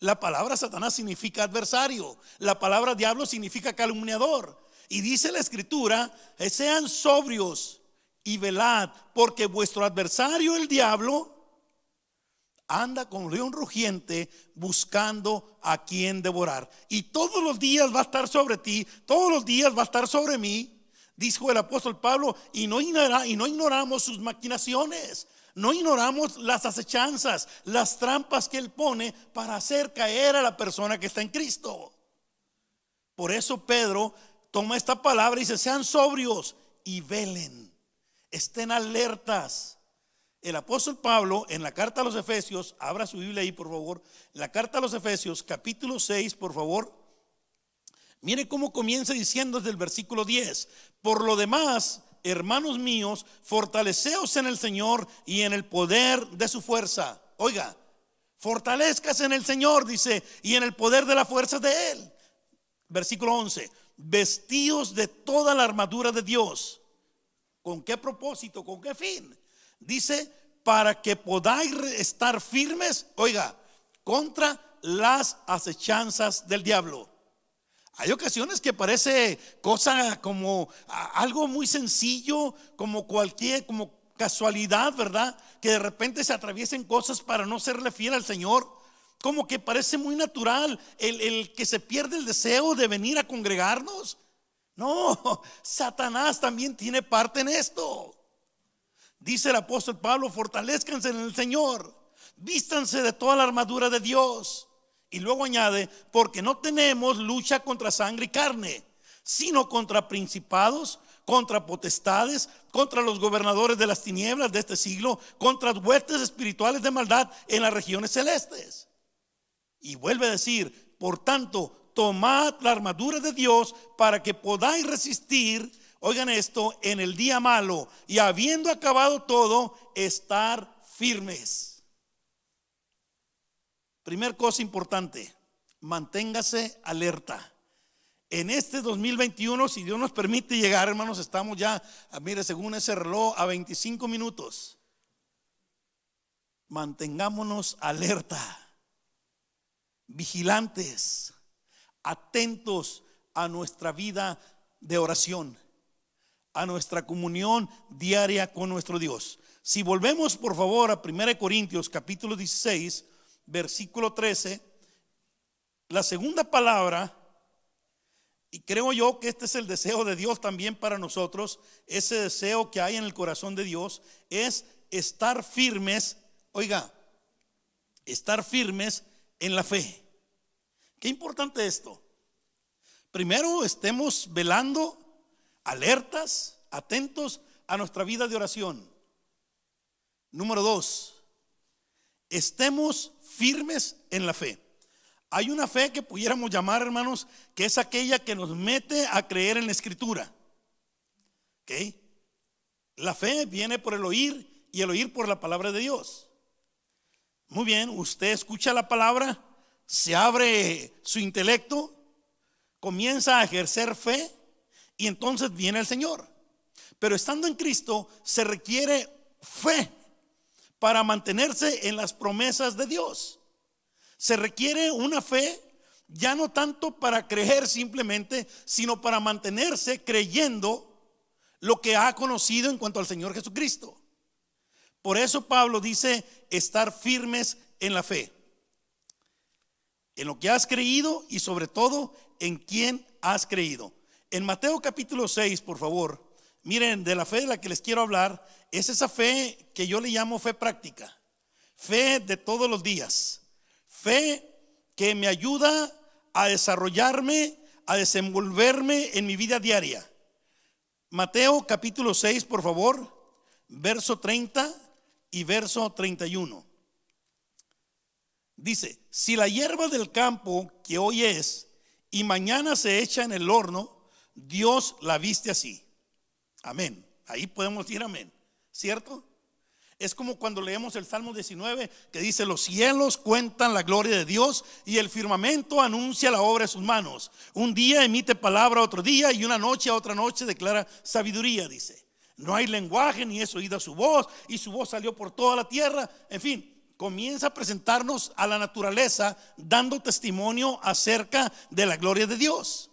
Speaker 9: La palabra Satanás significa adversario, la palabra diablo significa calumniador. Y dice la escritura, eh, sean sobrios y velad, porque vuestro adversario el diablo anda con león rugiente buscando a quien devorar. Y todos los días va a estar sobre ti, todos los días va a estar sobre mí, dijo el apóstol Pablo, y no, ignoramos, y no ignoramos sus maquinaciones, no ignoramos las acechanzas, las trampas que él pone para hacer caer a la persona que está en Cristo. Por eso Pedro toma esta palabra y dice, sean sobrios y velen, estén alertas el apóstol Pablo en la carta a los Efesios, abra su Biblia ahí por favor, la carta a los Efesios capítulo 6 por favor, mire cómo comienza diciendo desde el versículo 10, por lo demás, hermanos míos, fortaleceos en el Señor y en el poder de su fuerza. Oiga, fortalezcas en el Señor, dice, y en el poder de la fuerza de Él. Versículo 11, Vestidos de toda la armadura de Dios. ¿Con qué propósito? ¿Con qué fin? dice, para que podáis estar firmes, oiga, contra las acechanzas del diablo. Hay ocasiones que parece cosa como algo muy sencillo, como cualquier, como casualidad, ¿verdad? Que de repente se atraviesen cosas para no serle fiel al Señor. Como que parece muy natural el, el que se pierde el deseo de venir a congregarnos. No, Satanás también tiene parte en esto. Dice el apóstol Pablo, fortalezcanse en el Señor, vístanse de toda la armadura de Dios. Y luego añade, porque no tenemos lucha contra sangre y carne, sino contra principados, contra potestades, contra los gobernadores de las tinieblas de este siglo, contra huestes espirituales de maldad en las regiones celestes. Y vuelve a decir, por tanto, tomad la armadura de Dios para que podáis resistir oigan esto, en el día malo y habiendo acabado todo, estar firmes. Primer cosa importante, manténgase alerta. En este 2021, si Dios nos permite llegar, hermanos, estamos ya, ah, mire, según ese reloj, a 25 minutos. Mantengámonos alerta, vigilantes, atentos a nuestra vida de oración a nuestra comunión diaria con nuestro Dios. Si volvemos por favor a 1 Corintios capítulo 16, versículo 13, la segunda palabra, y creo yo que este es el deseo de Dios también para nosotros, ese deseo que hay en el corazón de Dios, es estar firmes, oiga, estar firmes en la fe. Qué importante esto. Primero estemos velando alertas, atentos a nuestra vida de oración. Número dos, estemos firmes en la fe. Hay una fe que pudiéramos llamar, hermanos, que es aquella que nos mete a creer en la escritura. La fe viene por el oír y el oír por la palabra de Dios. Muy bien, usted escucha la palabra, se abre su intelecto, comienza a ejercer fe y entonces viene el Señor. Pero estando en Cristo se requiere fe para mantenerse en las promesas de Dios. Se requiere una fe ya no tanto para creer simplemente, sino para mantenerse creyendo lo que ha conocido en cuanto al Señor Jesucristo. Por eso Pablo dice estar firmes en la fe, en lo que has creído y sobre todo en quién has creído. En Mateo capítulo 6, por favor, miren, de la fe de la que les quiero hablar, es esa fe que yo le llamo fe práctica, fe de todos los días, fe que me ayuda a desarrollarme, a desenvolverme en mi vida diaria. Mateo capítulo 6, por favor, verso 30 y verso 31. Dice, si la hierba del campo que hoy es y mañana se echa en el horno, Dios la viste así. Amén. Ahí podemos decir amén. ¿Cierto? Es como cuando leemos el Salmo 19 que dice, los cielos cuentan la gloria de Dios y el firmamento anuncia la obra de sus manos. Un día emite palabra otro día y una noche a otra noche declara sabiduría, dice. No hay lenguaje ni es oída su voz y su voz salió por toda la tierra. En fin, comienza a presentarnos a la naturaleza dando testimonio acerca de la gloria de Dios.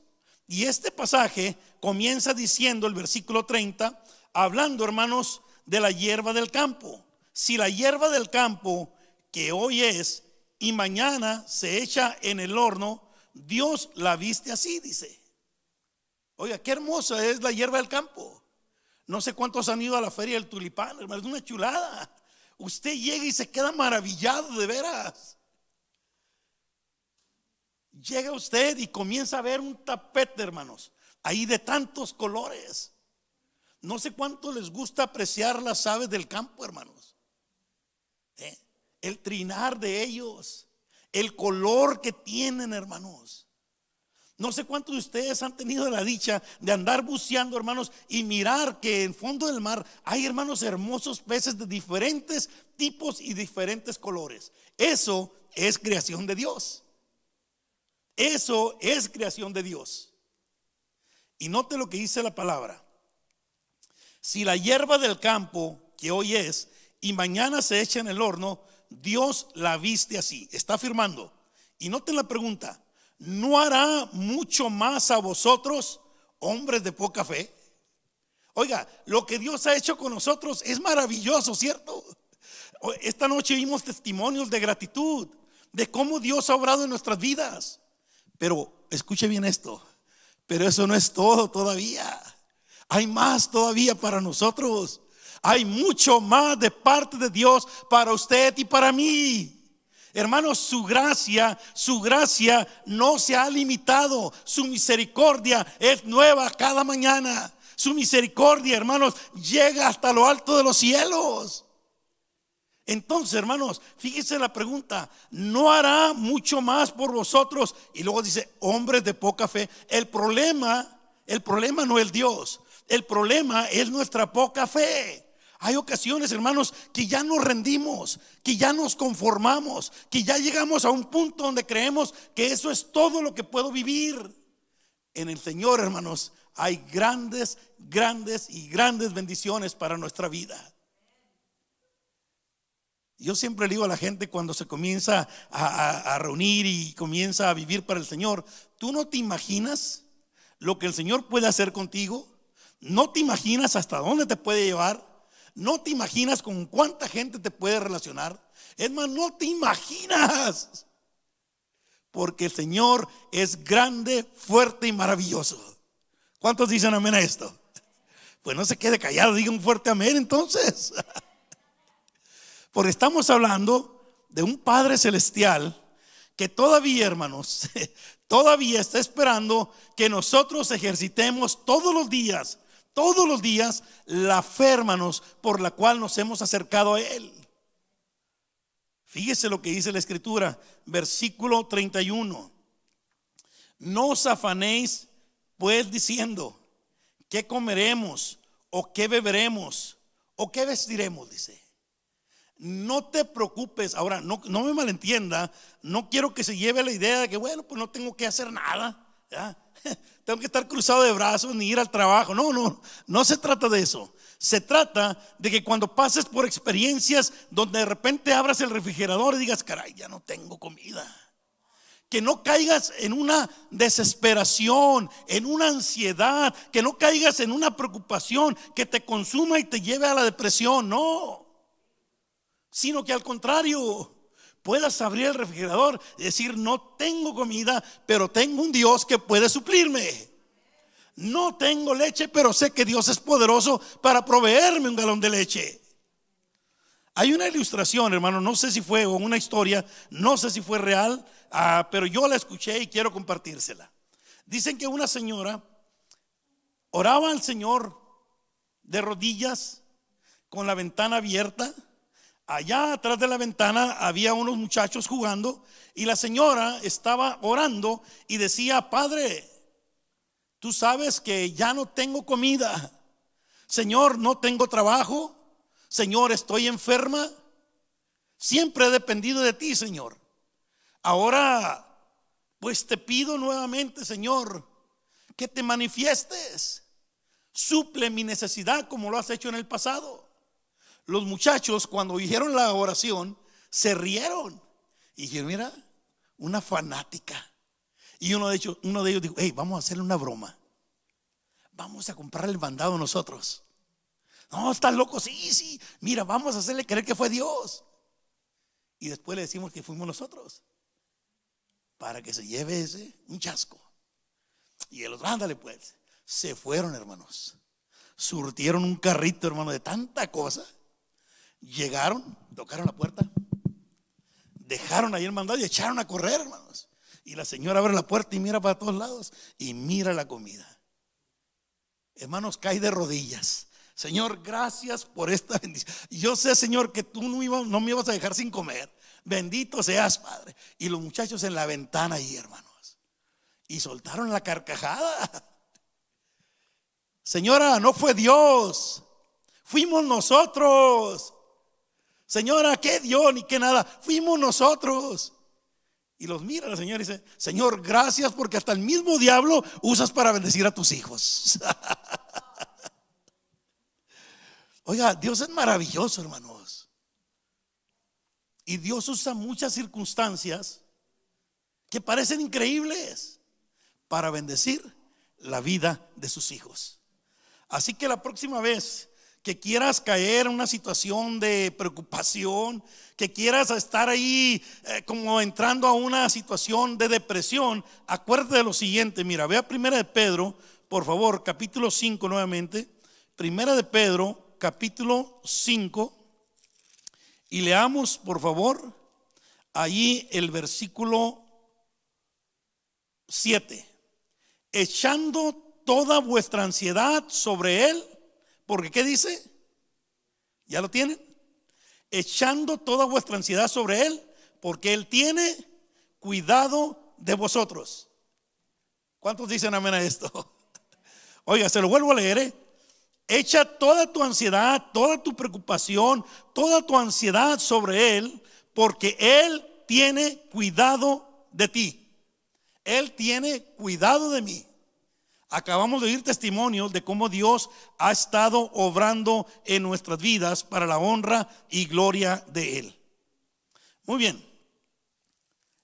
Speaker 9: Y este pasaje comienza diciendo el versículo 30, hablando hermanos de la hierba del campo. Si la hierba del campo, que hoy es y mañana se echa en el horno, Dios la viste así, dice. Oiga, qué hermosa es la hierba del campo. No sé cuántos han ido a la feria del tulipán, hermano, es una chulada. Usted llega y se queda maravillado de veras. Llega usted y comienza a ver un tapete, hermanos, ahí de tantos colores. No sé cuánto les gusta apreciar las aves del campo, hermanos. ¿eh? El trinar de ellos, el color que tienen, hermanos. No sé cuántos de ustedes han tenido la dicha de andar buceando, hermanos, y mirar que en fondo del mar hay, hermanos, hermosos peces de diferentes tipos y diferentes colores. Eso es creación de Dios. Eso es creación de Dios. Y note lo que dice la palabra. Si la hierba del campo, que hoy es, y mañana se echa en el horno, Dios la viste así. Está afirmando. Y note la pregunta. ¿No hará mucho más a vosotros, hombres de poca fe? Oiga, lo que Dios ha hecho con nosotros es maravilloso, ¿cierto? Esta noche vimos testimonios de gratitud, de cómo Dios ha obrado en nuestras vidas. Pero escuche bien esto, pero eso no es todo todavía. Hay más todavía para nosotros. Hay mucho más de parte de Dios para usted y para mí. Hermanos, su gracia, su gracia no se ha limitado. Su misericordia es nueva cada mañana. Su misericordia, hermanos, llega hasta lo alto de los cielos. Entonces, hermanos, fíjense la pregunta, ¿no hará mucho más por vosotros? Y luego dice, hombres de poca fe. El problema, el problema no es Dios, el problema es nuestra poca fe. Hay ocasiones, hermanos, que ya nos rendimos, que ya nos conformamos, que ya llegamos a un punto donde creemos que eso es todo lo que puedo vivir. En el Señor, hermanos, hay grandes, grandes y grandes bendiciones para nuestra vida. Yo siempre le digo a la gente cuando se comienza a, reunir y comienza a vivir para el Señor, tú no te imaginas lo que el Señor puede hacer contigo, no te imaginas hasta dónde te puede llevar, no te imaginas con cuánta gente te puede relacionar, es más, no te imaginas, porque el Señor es grande, fuerte y maravilloso. ¿Cuántos dicen amén a esto? Pues no se quede callado, diga un fuerte amén entonces. Porque estamos hablando de un Padre Celestial que todavía, hermanos, todavía está esperando que nosotros ejercitemos todos los días, todos los días, la fe, hermanos, por la cual nos hemos acercado a Él. Fíjese lo que dice la Escritura, versículo 31. No os afanéis, pues, diciendo, ¿qué comeremos? ¿O qué beberemos? ¿O qué vestiremos? Dice no te preocupes. Ahora, no, me malentienda, no quiero que se lleve la idea de que, bueno, pues no tengo que hacer nada. tengo que estar cruzado de brazos ni ir al trabajo. No, no, no se trata de eso. Se trata de que cuando pases por experiencias donde de repente abras el refrigerador y digas, caray, ya no tengo comida. Que no caigas en una desesperación, en una ansiedad, que no caigas en una preocupación que te consuma y te lleve a la depresión. No sino que al contrario, puedas abrir el refrigerador y decir, no tengo comida, pero tengo un Dios que puede suplirme. No tengo leche, pero sé que Dios es poderoso para proveerme un galón de leche. Hay una ilustración, hermano, no sé si fue o una historia, no sé si fue real, ah, pero yo la escuché y quiero compartírsela. Dicen que una señora oraba al Señor de rodillas con la ventana abierta Allá atrás de la ventana había unos muchachos jugando y la señora estaba orando y decía, Padre, tú sabes que ya no tengo comida. Señor, no tengo trabajo. Señor, estoy enferma. Siempre he dependido de ti, Señor. Ahora, pues te pido nuevamente, Señor, que te manifiestes. Suple mi necesidad como lo has hecho en el pasado los muchachos cuando dijeron la oración se rieron. Y dijeron, mira, una fanática. Y uno de, ellos, uno de ellos dijo, hey, vamos a hacerle una broma. Vamos a comprarle el bandado nosotros. No, estás loco, sí, sí. Mira, vamos a hacerle creer que fue Dios. Y después le decimos que fuimos nosotros. Para que se lleve ese, un chasco. Y el otro, ándale pues. Se fueron, hermanos. Surtieron un carrito, hermano, de tanta cosa Llegaron, tocaron la puerta, dejaron ahí el mandado y echaron a correr, hermanos. Y la señora abre la puerta y mira para todos lados y mira la comida. Hermanos, cae de rodillas. Señor, gracias por esta bendición. Yo sé, Señor, que tú no, no me ibas a dejar sin comer. Bendito seas, Padre. Y los muchachos en la ventana ahí, hermanos. Y soltaron la carcajada. Señora, no fue Dios. Fuimos nosotros. Señora, ¿qué Dios ni qué nada? Fuimos nosotros. Y los mira la señora y dice, Señor, gracias porque hasta el mismo diablo usas para bendecir a tus hijos. Oiga, Dios es maravilloso, hermanos. Y Dios usa muchas circunstancias que parecen increíbles para bendecir la vida de sus hijos. Así que la próxima vez que quieras caer en una situación de preocupación, que quieras estar ahí eh, como entrando a una situación de depresión, acuérdate de lo siguiente, mira, vea Primera de Pedro, por favor, capítulo 5 nuevamente, Primera de Pedro, capítulo 5, y leamos, por favor, allí el versículo 7, echando toda vuestra ansiedad sobre él porque ¿qué dice? ¿Ya lo tienen? Echando toda vuestra ansiedad sobre Él, porque Él tiene cuidado de vosotros. ¿Cuántos dicen amén a esto? Oiga, se lo vuelvo a leer. ¿eh? Echa toda tu ansiedad, toda tu preocupación, toda tu ansiedad sobre Él, porque Él tiene cuidado de ti. Él tiene cuidado de mí. Acabamos de oír testimonios de cómo Dios ha estado obrando en nuestras vidas para la honra y gloria de Él. Muy bien,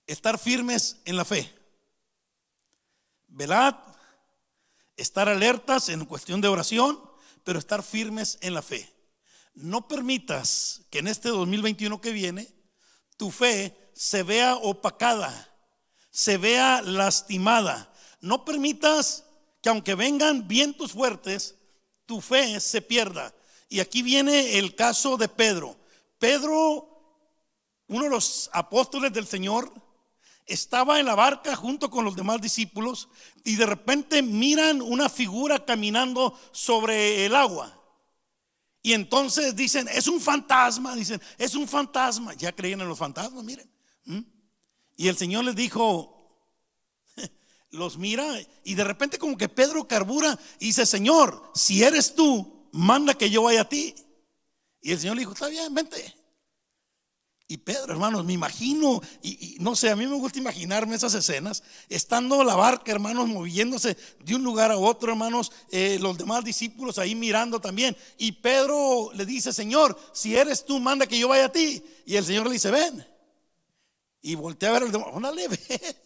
Speaker 9: estar firmes en la fe. Velad, estar alertas en cuestión de oración, pero estar firmes en la fe. No permitas que en este 2021 que viene tu fe se vea opacada, se vea lastimada. No permitas que aunque vengan vientos fuertes, tu fe se pierda. Y aquí viene el caso de Pedro. Pedro, uno de los apóstoles del Señor, estaba en la barca junto con los demás discípulos y de repente miran una figura caminando sobre el agua. Y entonces dicen, es un fantasma, dicen, es un fantasma. Ya creían en los fantasmas, miren. ¿Mm? Y el Señor les dijo, los mira y de repente como que Pedro carbura y dice, Señor, si eres tú, manda que yo vaya a ti. Y el Señor le dijo, está bien, vente. Y Pedro, hermanos, me imagino, y, no sé, a mí me gusta imaginarme esas escenas, estando la barca, hermanos, moviéndose de un lugar a otro, hermanos, eh, los demás discípulos ahí mirando también. Y Pedro le dice, Señor, si eres tú, manda que yo vaya a ti. Y el Señor le dice, ven. Y voltea a ver al demonio, órale, leve.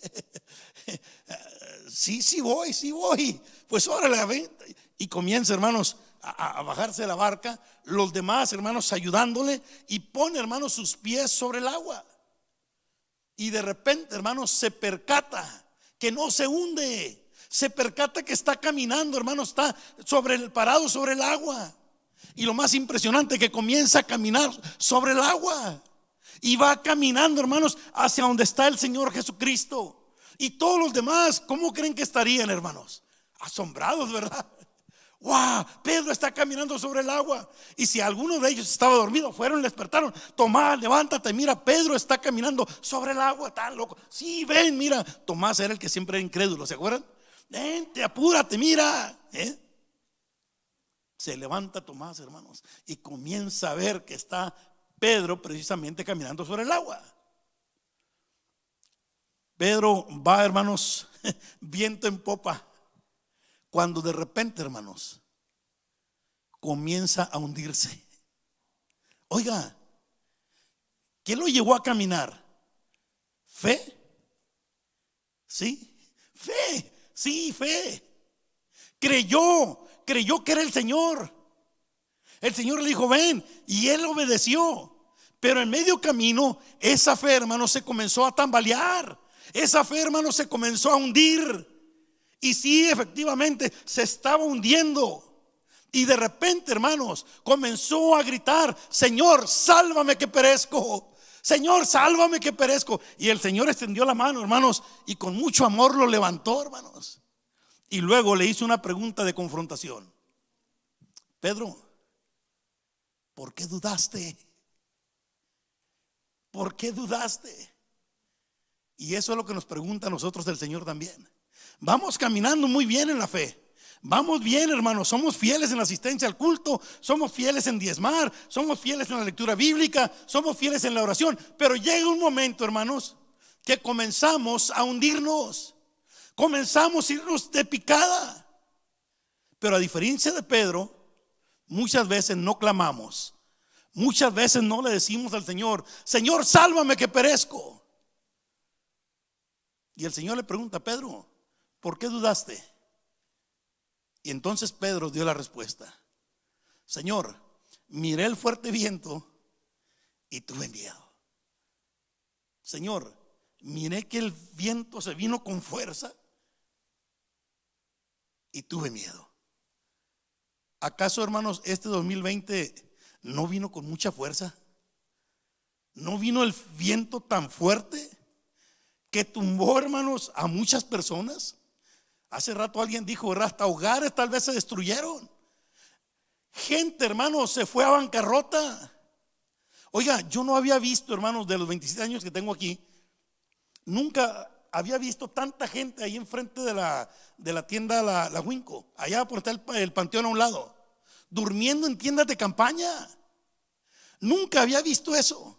Speaker 9: sí, sí voy, sí voy. Pues órale, Y comienza, hermanos, a, bajarse de la barca. Los demás, hermanos, ayudándole. Y pone, hermanos, sus pies sobre el agua. Y de repente, hermanos, se percata que no se hunde. Se percata que está caminando, hermanos, está sobre el parado sobre el agua. Y lo más impresionante que comienza a caminar sobre el agua. Y va caminando, hermanos, hacia donde está el Señor Jesucristo. Y todos los demás, ¿cómo creen que estarían, hermanos? Asombrados, ¿verdad? ¡Wow! Pedro está caminando sobre el agua. Y si alguno de ellos estaba dormido, fueron y despertaron. Tomás, levántate, mira, Pedro está caminando sobre el agua, tan loco. Sí, ven, mira. Tomás era el que siempre era incrédulo, ¿se acuerdan? Vente, apúrate, mira. ¿eh? Se levanta Tomás, hermanos, y comienza a ver que está Pedro precisamente caminando sobre el agua. Pedro va, hermanos, viento en popa. Cuando de repente, hermanos, comienza a hundirse. Oiga, ¿qué lo llevó a caminar? ¿Fe? ¿Sí? Fe, sí, fe. Creyó, creyó que era el Señor. El Señor le dijo, ven, y él obedeció. Pero en medio camino, esa fe, hermano, se comenzó a tambalear. Esa fe, hermano, se comenzó a hundir. Y sí, efectivamente, se estaba hundiendo. Y de repente, hermanos, comenzó a gritar, Señor, sálvame que perezco. Señor, sálvame que perezco. Y el Señor extendió la mano, hermanos, y con mucho amor lo levantó, hermanos. Y luego le hizo una pregunta de confrontación. Pedro, ¿por qué dudaste? ¿Por qué dudaste? Y eso es lo que nos pregunta a nosotros el Señor también. Vamos caminando muy bien en la fe. Vamos bien, hermanos. Somos fieles en la asistencia al culto. Somos fieles en diezmar. Somos fieles en la lectura bíblica. Somos fieles en la oración. Pero llega un momento, hermanos, que comenzamos a hundirnos. Comenzamos a irnos de picada. Pero a diferencia de Pedro, muchas veces no clamamos. Muchas veces no le decimos al Señor, Señor, sálvame que perezco. Y el Señor le pregunta a Pedro, ¿por qué dudaste? Y entonces Pedro dio la respuesta, Señor, miré el fuerte viento y tuve miedo. Señor, miré que el viento se vino con fuerza y tuve miedo. ¿Acaso, hermanos, este 2020 no vino con mucha fuerza? ¿No vino el viento tan fuerte? que tumbó, hermanos, a muchas personas. Hace rato alguien dijo, hasta hogares tal vez se destruyeron. Gente, hermanos, se fue a bancarrota. Oiga, yo no había visto, hermanos, de los 27 años que tengo aquí, nunca había visto tanta gente ahí enfrente de la, tienda La, la Winco, allá por el panteón a un lado, durmiendo en tiendas de campaña. Nunca había visto eso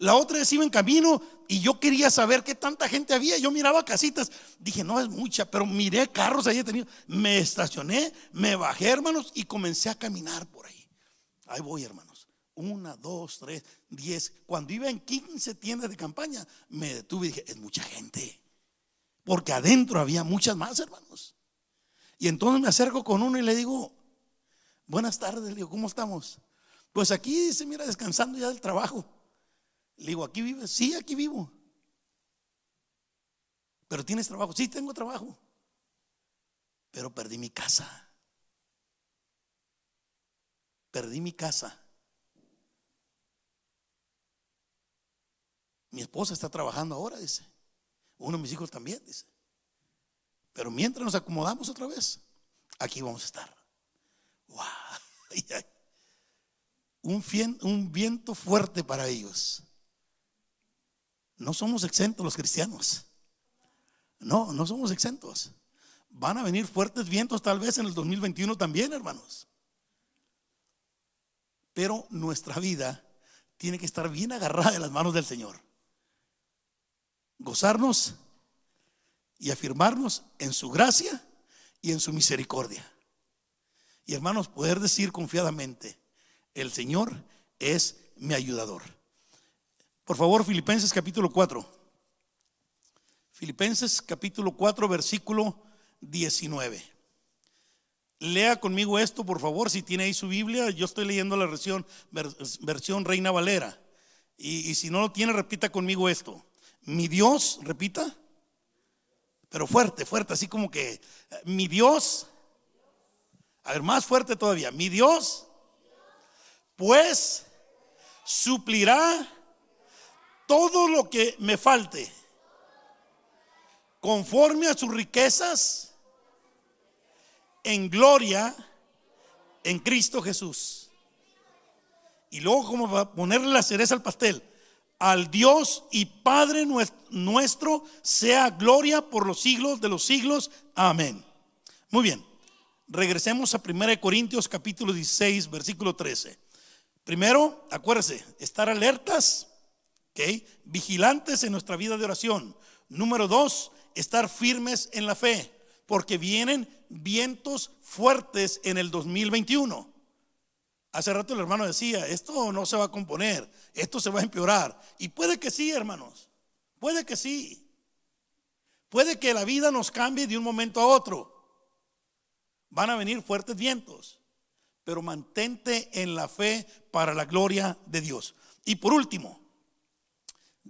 Speaker 9: la otra vez iba en camino y yo quería saber qué tanta gente había. Yo miraba casitas, dije, no es mucha, pero miré carros ahí tenido. Me estacioné, me bajé, hermanos, y comencé a caminar por ahí. Ahí voy, hermanos. Una, dos, tres, diez. Cuando iba en 15 tiendas de campaña, me detuve y dije, es mucha gente. Porque adentro había muchas más, hermanos. Y entonces me acerco con uno y le digo, buenas tardes, le digo, ¿cómo estamos? Pues aquí dice, mira, descansando ya del trabajo. Le digo, ¿aquí vives? Sí, aquí vivo. Pero tienes trabajo. Sí, tengo trabajo. Pero perdí mi casa. Perdí mi casa. Mi esposa está trabajando ahora, dice. Uno de mis hijos también, dice. Pero mientras nos acomodamos otra vez, aquí vamos a estar. Un, un viento fuerte para ellos. No somos exentos los cristianos. No, no somos exentos. Van a venir fuertes vientos tal vez en el 2021 también, hermanos. Pero nuestra vida tiene que estar bien agarrada en las manos del Señor. Gozarnos y afirmarnos en su gracia y en su misericordia. Y hermanos, poder decir confiadamente, el Señor es mi ayudador. Por favor, Filipenses capítulo 4. Filipenses capítulo 4, versículo 19. Lea conmigo esto, por favor, si tiene ahí su Biblia. Yo estoy leyendo la versión, versión Reina Valera. Y, y si no lo tiene, repita conmigo esto. Mi Dios, repita, pero fuerte, fuerte, así como que eh, mi Dios, a ver, más fuerte todavía, mi Dios, pues suplirá todo lo que me falte, conforme a sus riquezas, en gloria en Cristo Jesús. Y luego como para ponerle la cereza al pastel, al Dios y Padre nuestro sea gloria por los siglos de los siglos. Amén. Muy bien, regresemos a 1 Corintios capítulo 16, versículo 13. Primero, acuérdese, estar alertas Vigilantes en nuestra vida de oración. Número dos, estar firmes en la fe, porque vienen vientos fuertes en el 2021. Hace rato el hermano decía, esto no se va a componer, esto se va a empeorar. Y puede que sí, hermanos, puede que sí. Puede que la vida nos cambie de un momento a otro. Van a venir fuertes vientos, pero mantente en la fe para la gloria de Dios. Y por último,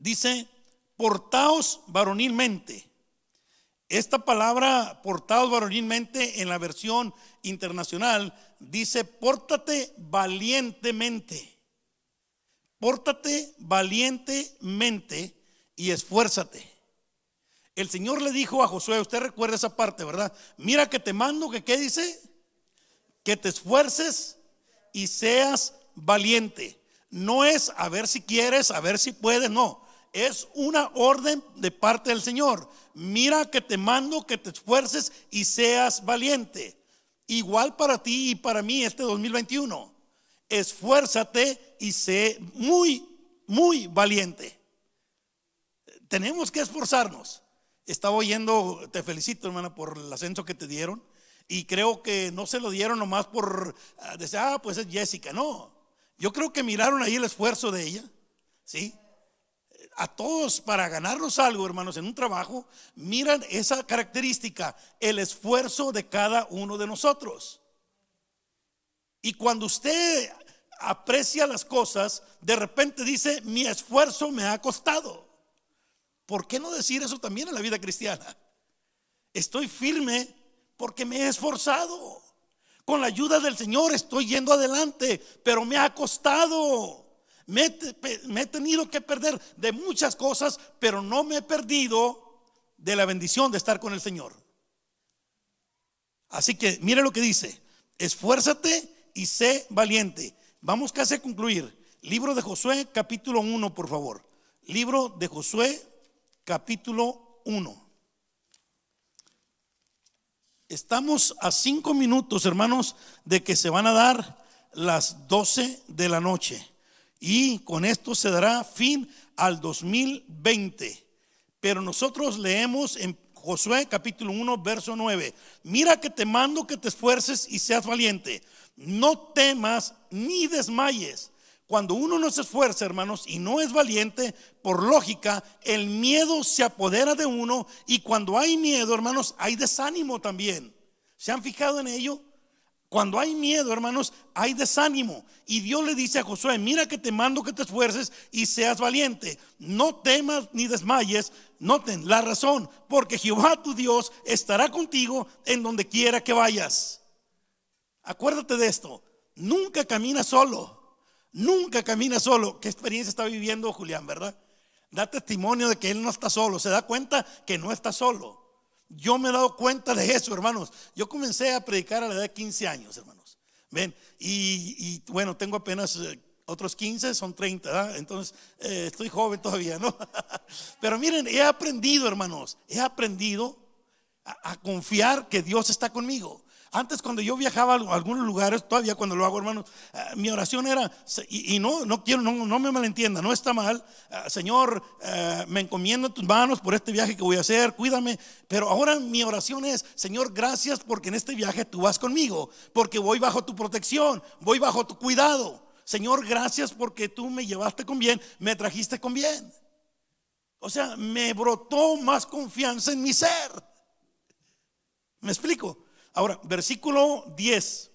Speaker 9: Dice, portaos varonilmente. Esta palabra, portaos varonilmente, en la versión internacional, dice, pórtate valientemente. Pórtate valientemente y esfuérzate. El Señor le dijo a Josué, usted recuerda esa parte, ¿verdad? Mira que te mando, que qué dice? Que te esfuerces y seas valiente. No es a ver si quieres, a ver si puedes, no es una orden de parte del Señor. Mira que te mando que te esfuerces y seas valiente. Igual para ti y para mí este 2021. Esfuérzate y sé muy, muy valiente. Tenemos que esforzarnos. Estaba oyendo, te felicito hermana por el ascenso que te dieron. Y creo que no se lo dieron nomás por ah, decir, ah, pues es Jessica. No, yo creo que miraron ahí el esfuerzo de ella. ¿Sí? a todos para ganarnos algo, hermanos, en un trabajo, miran esa característica, el esfuerzo de cada uno de nosotros. Y cuando usted aprecia las cosas, de repente dice, mi esfuerzo me ha costado. ¿Por qué no decir eso también en la vida cristiana? Estoy firme porque me he esforzado. Con la ayuda del Señor estoy yendo adelante, pero me ha costado. Me, he tenido que perder de muchas cosas, pero no me he perdido de la bendición de estar con el Señor. Así que mire lo que dice, esfuérzate y sé valiente. Vamos casi a concluir. Libro de Josué, capítulo 1, por favor. Libro de Josué, capítulo 1. Estamos a cinco minutos, hermanos, de que se van a dar las doce de la noche. Y con esto se dará fin al 2020. Pero nosotros leemos en Josué capítulo 1, verso 9. Mira que te mando que te esfuerces y seas valiente. No temas ni desmayes. Cuando uno no se esfuerza, hermanos, y no es valiente, por lógica, el miedo se apodera de uno y cuando hay miedo, hermanos, hay desánimo también. ¿Se han fijado en ello? Cuando hay miedo, hermanos, hay desánimo. Y Dios le dice a Josué, mira que te mando que te esfuerces y seas valiente. No temas ni desmayes. Noten la razón, porque Jehová tu Dios estará contigo en donde quiera que vayas. Acuérdate de esto, nunca camina solo, nunca camina solo. ¿Qué experiencia está viviendo Julián, verdad? Da testimonio de que él no está solo, se da cuenta que no está solo. Yo me he dado cuenta de eso, hermanos. Yo comencé a predicar a la edad de 15 años, hermanos. Ven, y, bueno, tengo apenas eh, otros 15, son 30, ¿verdad? entonces eh, estoy joven todavía, ¿no? Pero miren, he aprendido, hermanos, he aprendido a confiar que Dios está conmigo. Antes cuando yo viajaba a algunos lugares, todavía cuando lo hago, hermanos eh, mi oración era, y, no, no quiero, no, no me malentienda, no está mal, eh, Señor, eh, me encomiendo tus manos por este viaje que voy a hacer, cuídame, pero ahora mi oración es, Señor, gracias porque en este viaje tú vas conmigo, porque voy bajo tu protección, voy bajo tu cuidado. Señor, gracias porque tú me llevaste con bien, me trajiste con bien. O sea, me brotó más confianza en mi ser. ¿Me explico? Ahora, versículo 10.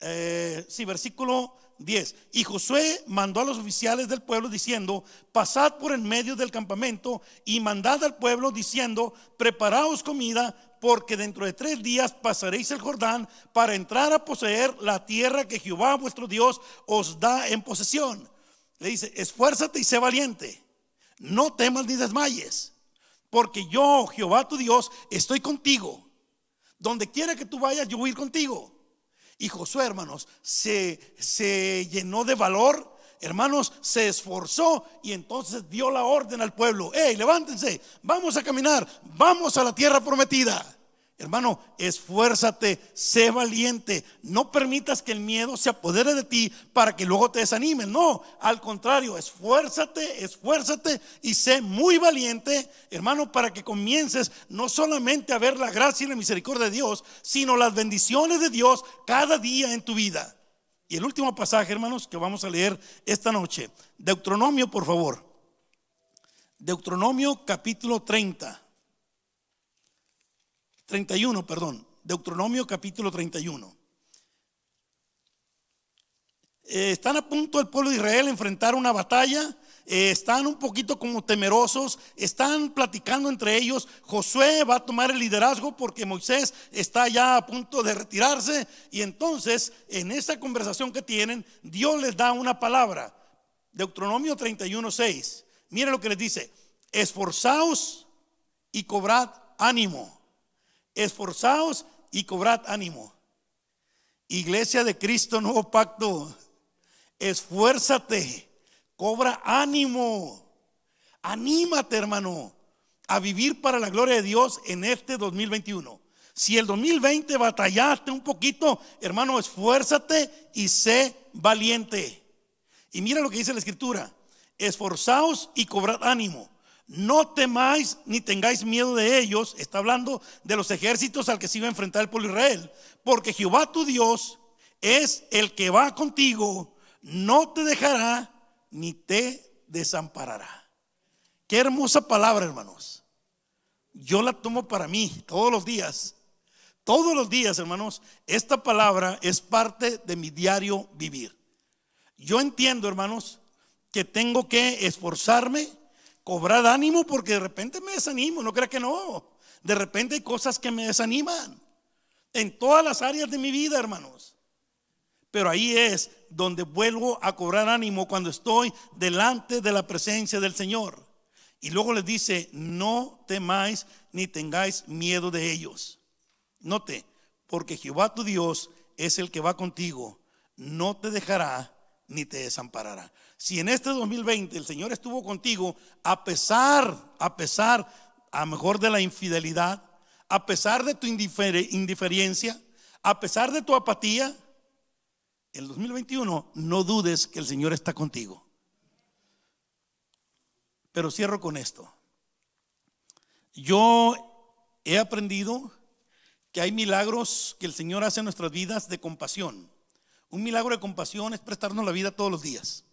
Speaker 9: Eh, sí, versículo 10. Y Josué mandó a los oficiales del pueblo diciendo, pasad por en medio del campamento y mandad al pueblo diciendo, preparaos comida porque dentro de tres días pasaréis el Jordán para entrar a poseer la tierra que Jehová vuestro Dios os da en posesión. Le dice, esfuérzate y sé valiente, no temas ni desmayes, porque yo, Jehová tu Dios, estoy contigo donde quiera que tú vayas, yo voy a ir contigo. Y Josué, hermanos, se, se llenó de valor, hermanos, se esforzó y entonces dio la orden al pueblo. ¡Ey, levántense! Vamos a caminar, vamos a la tierra prometida. Hermano, esfuérzate, sé valiente. No permitas que el miedo se apodere de ti para que luego te desanime. No, al contrario, esfuérzate, esfuérzate y sé muy valiente, hermano, para que comiences no solamente a ver la gracia y la misericordia de Dios, sino las bendiciones de Dios cada día en tu vida. Y el último pasaje, hermanos, que vamos a leer esta noche. Deuteronomio, por favor. Deuteronomio capítulo 30. 31, perdón, Deuteronomio capítulo 31. Eh, están a punto el pueblo de Israel enfrentar una batalla, eh, están un poquito como temerosos, están platicando entre ellos, Josué va a tomar el liderazgo porque Moisés está ya a punto de retirarse y entonces en esa conversación que tienen, Dios les da una palabra, Deuteronomio 31, 6, Miren lo que les dice, esforzaos y cobrad ánimo Esforzaos y cobrad ánimo. Iglesia de Cristo, nuevo pacto. Esfuérzate, cobra ánimo. Anímate, hermano, a vivir para la gloria de Dios en este 2021. Si el 2020 batallaste un poquito, hermano, esfuérzate y sé valiente. Y mira lo que dice la escritura. Esforzaos y cobrad ánimo no temáis ni tengáis miedo de ellos. Está hablando de los ejércitos al que se iba a enfrentar el pueblo Israel. Porque Jehová tu Dios es el que va contigo, no te dejará ni te desamparará. Qué hermosa palabra, hermanos. Yo la tomo para mí todos los días. Todos los días, hermanos, esta palabra es parte de mi diario vivir. Yo entiendo, hermanos, que tengo que esforzarme cobrar ánimo porque de repente me desanimo, no crea que no. De repente hay cosas que me desaniman en todas las áreas de mi vida, hermanos. Pero ahí es donde vuelvo a cobrar ánimo cuando estoy delante de la presencia del Señor. Y luego les dice, no temáis ni tengáis miedo de ellos. Note, porque Jehová tu Dios es el que va contigo, no te dejará ni te desamparará. Si en este 2020 el Señor estuvo contigo, a pesar, a pesar, a mejor de la infidelidad, a pesar de tu indiferencia, a pesar de tu apatía, el 2021 no dudes que el Señor está contigo. Pero cierro con esto. Yo he aprendido que hay milagros que el Señor hace en nuestras vidas de compasión. Un milagro de compasión es prestarnos la vida todos los días.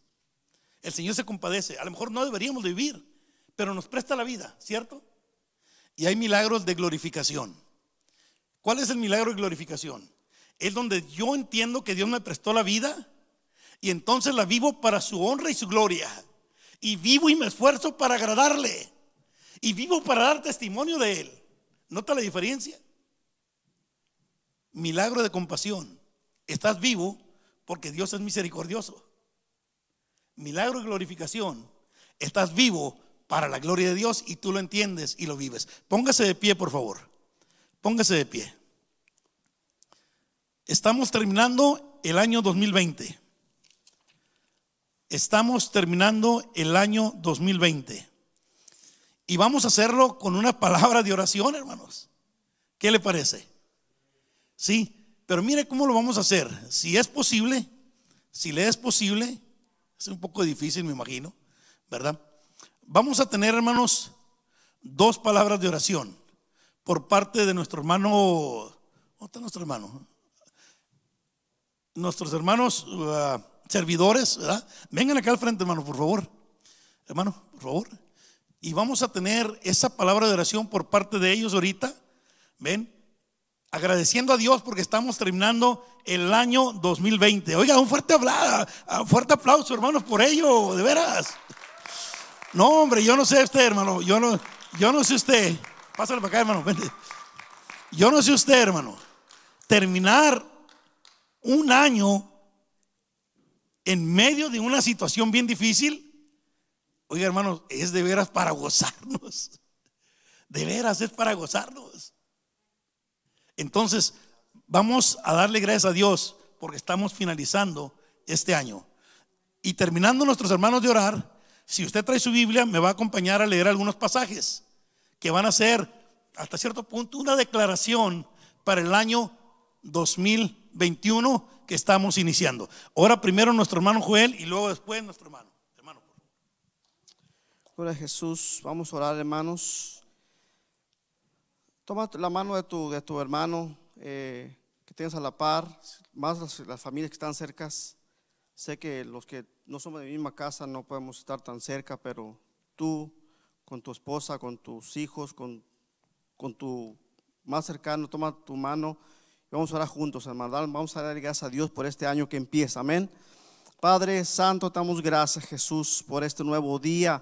Speaker 9: El Señor se compadece. A lo mejor no deberíamos vivir, pero nos presta la vida, ¿cierto? Y hay milagros de glorificación. ¿Cuál es el milagro de glorificación? Es donde yo entiendo que Dios me prestó la vida y entonces la vivo para su honra y su gloria. Y vivo y me esfuerzo para agradarle. Y vivo para dar testimonio de Él. ¿Nota la diferencia? Milagro de compasión. Estás vivo porque Dios es misericordioso milagro y glorificación, estás vivo para la gloria de Dios y tú lo entiendes y lo vives. Póngase de pie, por favor. Póngase de pie. Estamos terminando el año 2020. Estamos terminando el año 2020. Y vamos a hacerlo con una palabra de oración, hermanos. ¿Qué le parece? Sí, pero mire cómo lo vamos a hacer. Si es posible, si le es posible, es un poco difícil, me imagino, ¿verdad? Vamos a tener, hermanos, dos palabras de oración por parte de nuestro hermano. ¿Dónde está nuestro hermano? Nuestros hermanos ah, servidores, ¿verdad? Vengan acá al frente, hermano, por favor. Hermano, por favor. Y vamos a tener esa palabra de oración por parte de ellos ahorita. Ven, agradeciendo a Dios porque estamos terminando el año 2020. Oiga, un fuerte, aplauso, fuerte aplauso, hermanos, por ello, de veras. No, hombre, yo no sé usted, hermano. Yo no, yo no sé usted. Pásale para acá, hermano. Vente. Yo no sé usted, hermano. Terminar un año en medio de una situación bien difícil. Oiga, hermanos, es de veras para gozarnos. De veras es para gozarnos. Entonces, vamos a darle gracias a Dios porque estamos finalizando este año. Y terminando nuestros hermanos de orar, si usted trae su Biblia, me va a acompañar a leer algunos pasajes que van a ser, hasta cierto punto, una declaración para el año 2021 que estamos iniciando. Ahora primero nuestro hermano Joel y luego después nuestro hermano. Hermano,
Speaker 10: Jesús. Vamos a orar, hermanos. Toma la mano de tu, de tu hermano eh, que tienes a la par, más las, familias que están cercas. Sé que los que no somos de la misma casa no podemos estar tan cerca, pero tú, con tu esposa, con tus hijos, con, con tu más cercano, toma tu mano y vamos a orar juntos, hermano. Vamos a dar gracias a Dios por este año que empieza. Amén. Padre Santo, damos gracias, Jesús, por este nuevo día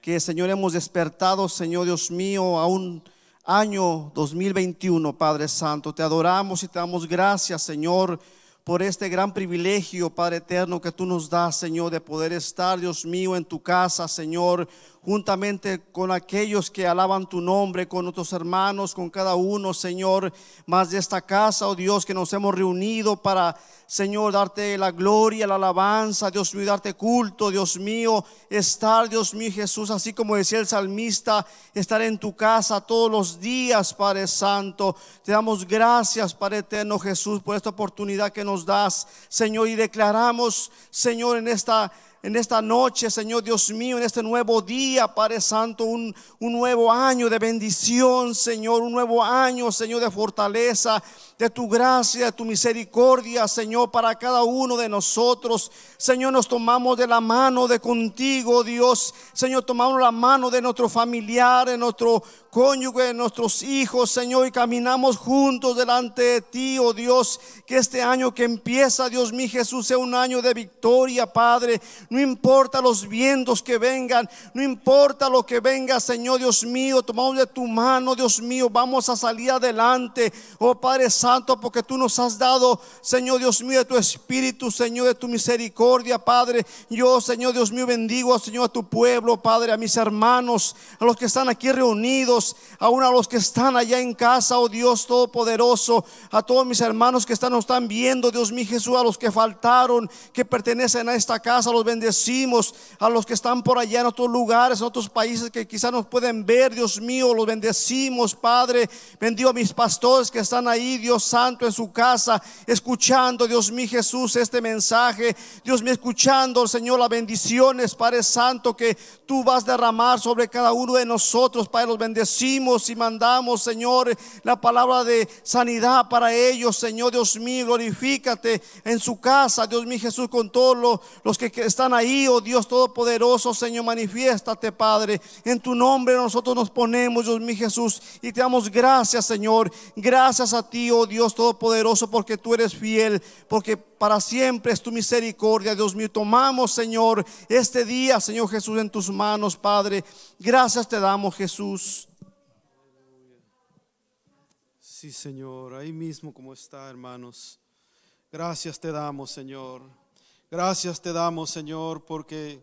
Speaker 10: que, Señor, hemos despertado, Señor Dios mío, aún año 2021, Padre Santo. Te adoramos y te damos gracias, Señor, por este gran privilegio, Padre Eterno, que tú nos das, Señor, de poder estar, Dios mío, en tu casa, Señor, juntamente con aquellos que alaban tu nombre, con otros hermanos, con cada uno, Señor, más de esta casa, oh Dios, que nos hemos reunido para, Señor, darte la gloria, la alabanza, Dios mío, darte culto, Dios mío, estar, Dios mío, Jesús, así como decía el salmista, estar en tu casa todos los días, Padre Santo. Te damos gracias, Padre Eterno Jesús, por esta oportunidad que nos das, Señor, y declaramos, Señor, en esta en esta noche, Señor Dios mío, en este nuevo día, Padre Santo, un, nuevo año de bendición, Señor, un nuevo año, Señor, de fortaleza, de tu gracia, de tu misericordia, Señor, para cada uno de nosotros. Señor, nos tomamos de la mano de contigo, Dios. Señor, tomamos la mano de nuestro familiar, de nuestro cónyuge, de nuestros hijos, Señor, y caminamos juntos delante de ti, oh Dios, que este año que empieza, Dios mío, Jesús, sea un año de victoria, Padre no importa los vientos que vengan, no importa lo que venga, Señor Dios mío, tomamos de tu mano, Dios mío, vamos a salir adelante, oh Padre Santo, porque tú nos has dado, Señor Dios mío, de tu Espíritu, Señor, de tu misericordia, Padre. Yo, Señor Dios mío, bendigo, Señor, a tu pueblo, Padre, a mis hermanos, a los que están aquí reunidos, aún a los que están allá en casa, oh Dios Todopoderoso, a todos mis hermanos que están, nos están viendo, Dios mío, Jesús, a los que faltaron, que pertenecen a esta casa, los bendigo bendecimos, a los que están por allá en otros lugares, en otros países que quizás nos pueden ver, Dios mío, los bendecimos, Padre. Bendigo a mis pastores que están ahí, Dios Santo, en su casa, escuchando, Dios mío Jesús, este mensaje. Dios mío, escuchando, Señor, las bendiciones, Padre Santo, que tú vas a derramar sobre cada uno de nosotros, Padre. Los bendecimos y mandamos, Señor, la palabra de sanidad para ellos, Señor, Dios mío, glorifícate en su casa, Dios mío Jesús, con todos los que están ahí, oh Dios Todopoderoso, Señor, manifiéstate, Padre. En tu nombre nosotros nos ponemos, Dios mi Jesús, y te damos gracias, Señor. Gracias a ti, oh Dios Todopoderoso, porque tú eres fiel, porque para siempre es tu misericordia, Dios mío. Tomamos, Señor, este día, Señor Jesús, en tus manos, Padre. Gracias te damos, Jesús.
Speaker 11: Sí, Señor, ahí mismo como está, hermanos. Gracias te damos, Señor. Gracias te damos, Señor, porque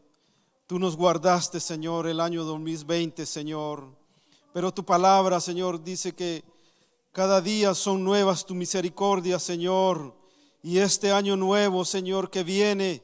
Speaker 11: tú nos guardaste, Señor, el año 2020, Señor. Pero tu palabra, Señor, dice que cada día son nuevas tu misericordia, Señor. Y este año nuevo, Señor, que viene,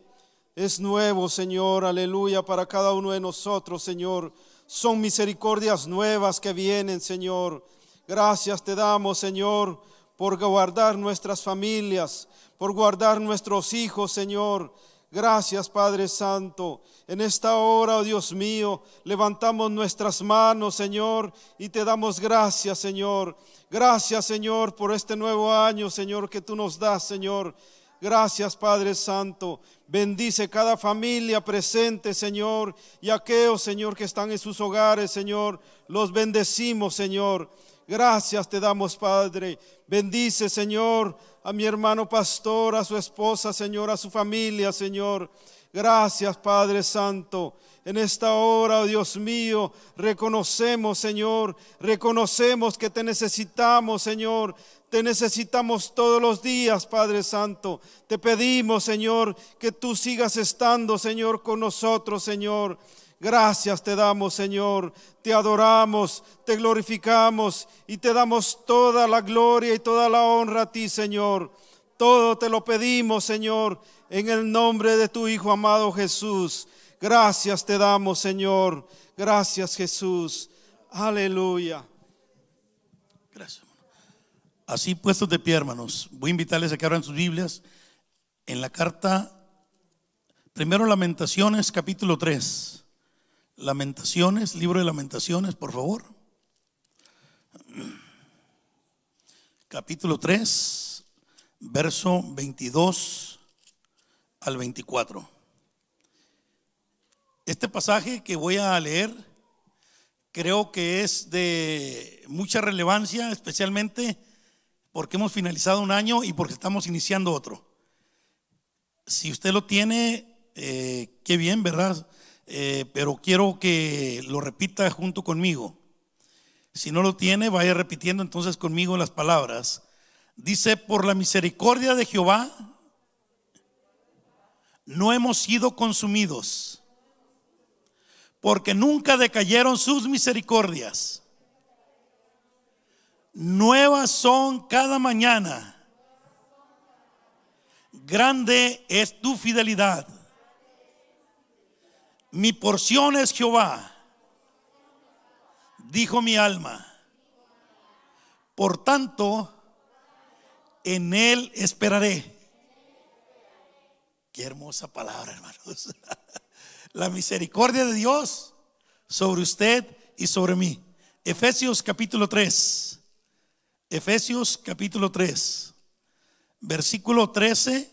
Speaker 11: es nuevo, Señor, aleluya, para cada uno de nosotros, Señor. Son misericordias nuevas que vienen, Señor. Gracias te damos, Señor, por guardar nuestras familias por guardar nuestros hijos, Señor. Gracias, Padre Santo. En esta hora, oh Dios mío, levantamos nuestras manos, Señor, y te damos gracias, Señor. Gracias, Señor, por este nuevo año, Señor, que tú nos das, Señor. Gracias, Padre Santo. Bendice cada familia presente, Señor, y aquellos, Señor, que están en sus hogares, Señor. Los bendecimos, Señor. Gracias te damos, Padre. Bendice, Señor, a mi hermano pastor, a su esposa, Señor, a su familia, Señor. Gracias, Padre Santo. En esta hora, oh Dios mío, reconocemos, Señor, reconocemos que te necesitamos, Señor. Te necesitamos todos los días, Padre Santo. Te pedimos, Señor, que tú sigas estando, Señor, con nosotros, Señor. Gracias te damos, Señor. Te adoramos, te glorificamos y te damos toda la gloria y toda la honra a ti, Señor. Todo te lo pedimos, Señor, en el nombre de tu Hijo amado Jesús. Gracias te damos, Señor. Gracias, Jesús.
Speaker 9: Aleluya. Gracias. Así puestos de pie, hermanos, voy a invitarles a que abran sus Biblias en la carta, primero Lamentaciones, capítulo 3. Lamentaciones, libro de lamentaciones, por favor. Capítulo 3, verso 22 al 24. Este pasaje que voy a leer creo que es de mucha relevancia, especialmente porque hemos finalizado un año y porque estamos iniciando otro. Si usted lo tiene, eh, qué bien, ¿verdad? Eh, pero quiero que lo repita junto conmigo. Si no lo tiene, vaya repitiendo entonces conmigo las palabras. Dice, por la misericordia de Jehová, no hemos sido consumidos, porque nunca decayeron sus misericordias. Nuevas son cada mañana. Grande es tu fidelidad. Mi porción es Jehová, dijo mi alma. Por tanto, en Él esperaré. Qué hermosa palabra, hermanos. La misericordia de Dios sobre usted y sobre mí. Efesios capítulo 3. Efesios capítulo 3, versículo 13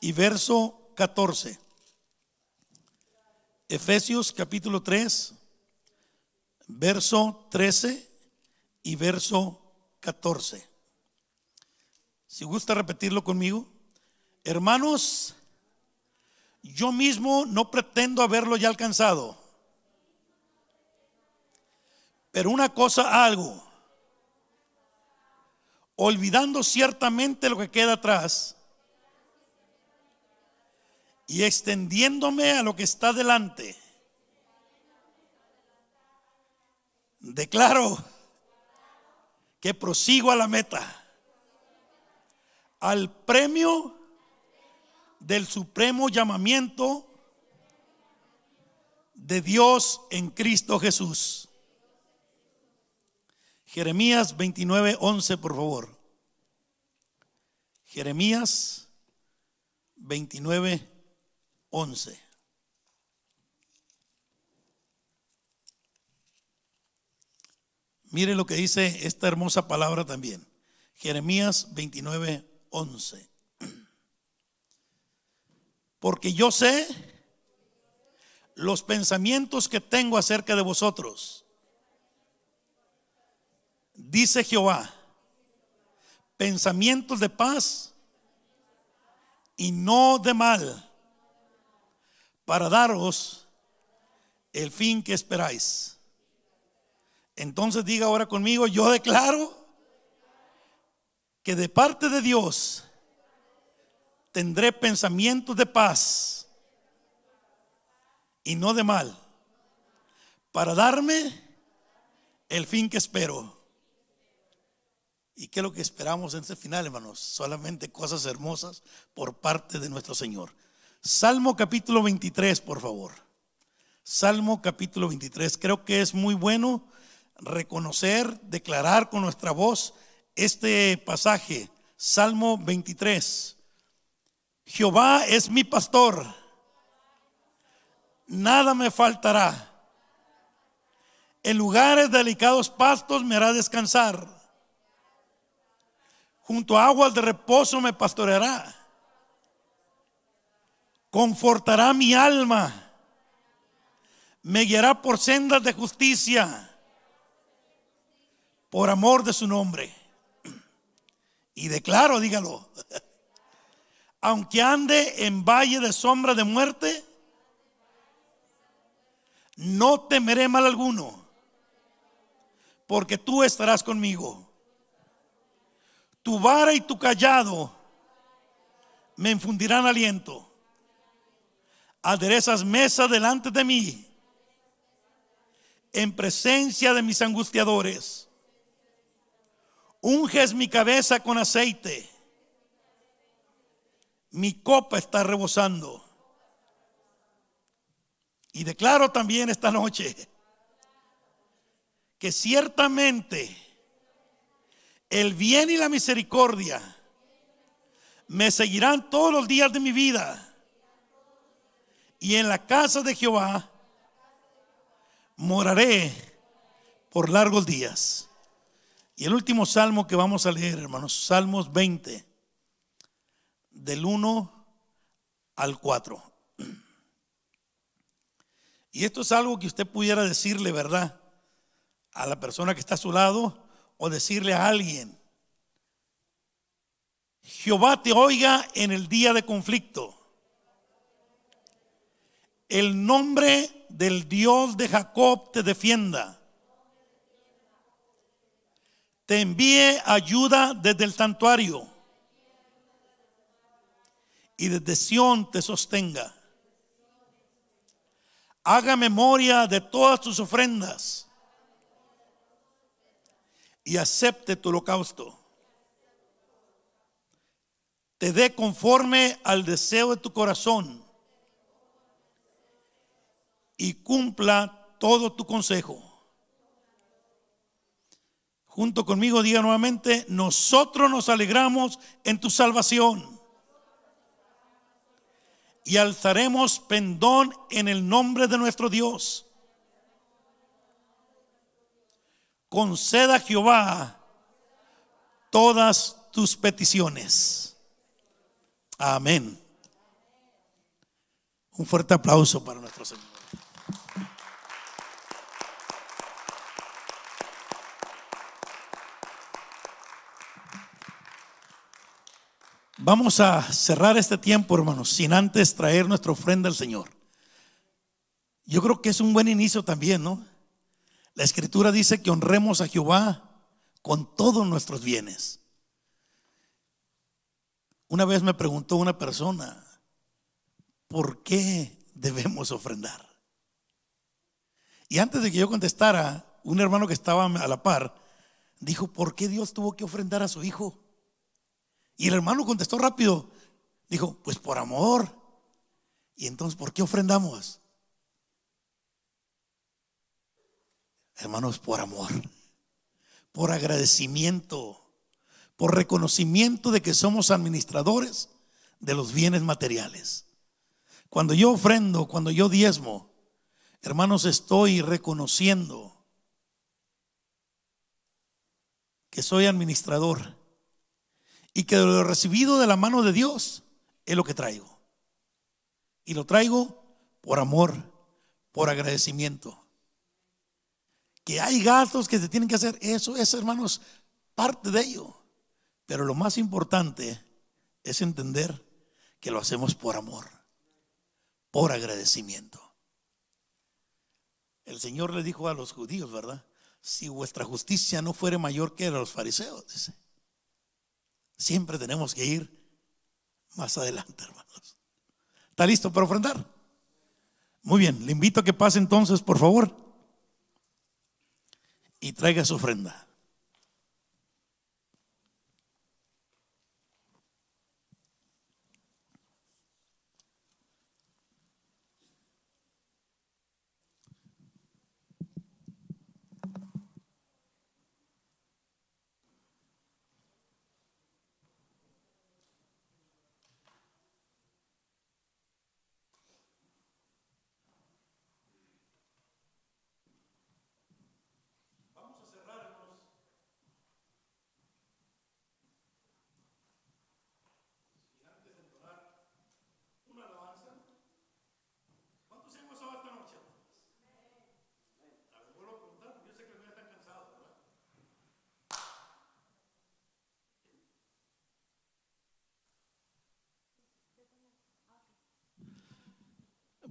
Speaker 9: y verso 14. Efesios capítulo 3, verso 13 y verso 14. Si gusta repetirlo conmigo, hermanos, yo mismo no pretendo haberlo ya alcanzado, pero una cosa algo, olvidando ciertamente lo que queda atrás y extendiéndome a lo que está delante. Declaro que prosigo a la meta, al premio del supremo llamamiento de Dios en Cristo Jesús. Jeremías 29, 11, por favor. Jeremías 29, Mire lo que dice esta hermosa palabra también. Jeremías 29, 11. Porque yo sé los pensamientos que tengo acerca de vosotros, dice Jehová, pensamientos de paz y no de mal para daros el fin que esperáis. Entonces diga ahora conmigo, yo declaro que de parte de Dios tendré pensamientos de paz y no de mal, para darme el fin que espero. ¿Y qué es lo que esperamos en este final, hermanos? Solamente cosas hermosas por parte de nuestro Señor. Salmo capítulo 23, por favor. Salmo capítulo 23. Creo que es muy bueno reconocer, declarar con nuestra voz este pasaje. Salmo 23. Jehová es mi pastor. Nada me faltará. En lugares delicados pastos me hará descansar. Junto a aguas de reposo me pastoreará confortará mi alma, me guiará por sendas de justicia, por amor de su nombre. Y declaro, dígalo, aunque ande en valle de sombra de muerte, no temeré mal alguno, porque tú estarás conmigo. Tu vara y tu callado me infundirán aliento aderezas mesa delante de mí, en presencia de mis angustiadores. Unges mi cabeza con aceite. Mi copa está rebosando. Y declaro también esta noche que ciertamente el bien y la misericordia me seguirán todos los días de mi vida y en la casa de Jehová moraré por largos días. Y el último salmo que vamos a leer, hermanos, Salmos 20, del 1 al 4. Y esto es algo que usted pudiera decirle, ¿verdad? A la persona que está a su lado o decirle a alguien. Jehová te oiga en el día de conflicto el nombre del Dios de Jacob te defienda. Te envíe ayuda desde el santuario y desde Sión te sostenga. Haga memoria de todas tus ofrendas y acepte tu holocausto. Te dé conforme al deseo de tu corazón y cumpla todo tu consejo. Junto conmigo diga nuevamente, nosotros nos alegramos en tu salvación y alzaremos pendón en el nombre de nuestro Dios. Conceda a Jehová todas tus peticiones. Amén. Un fuerte aplauso para nuestro Señor. Vamos a cerrar este tiempo, hermanos, sin antes traer nuestra ofrenda al Señor. Yo creo que es un buen inicio también, ¿no? La escritura dice que honremos a Jehová con todos nuestros bienes. Una vez me preguntó una persona, ¿por qué debemos ofrendar? Y antes de que yo contestara, un hermano que estaba a la par dijo, ¿por qué Dios tuvo que ofrendar a su hijo? Y el hermano contestó rápido. Dijo, pues por amor. Y entonces, ¿por qué ofrendamos? Hermanos, por amor, por agradecimiento, por reconocimiento de que somos administradores de los bienes materiales. Cuando yo ofrendo, cuando yo diezmo, hermanos, estoy reconociendo que soy administrador y que lo recibido de la mano de Dios es lo que traigo. Y lo traigo por amor, por agradecimiento. Que hay gastos que se tienen que hacer, eso es, hermanos, parte de ello. Pero lo más importante es entender que lo hacemos por amor, por agradecimiento. El Señor le dijo a los judíos, ¿verdad? Si vuestra justicia no fuere mayor que la de los fariseos, dice Siempre tenemos que ir más adelante, hermanos. ¿Está listo para ofrendar? Muy bien, le invito a que pase entonces, por favor, y traiga su ofrenda.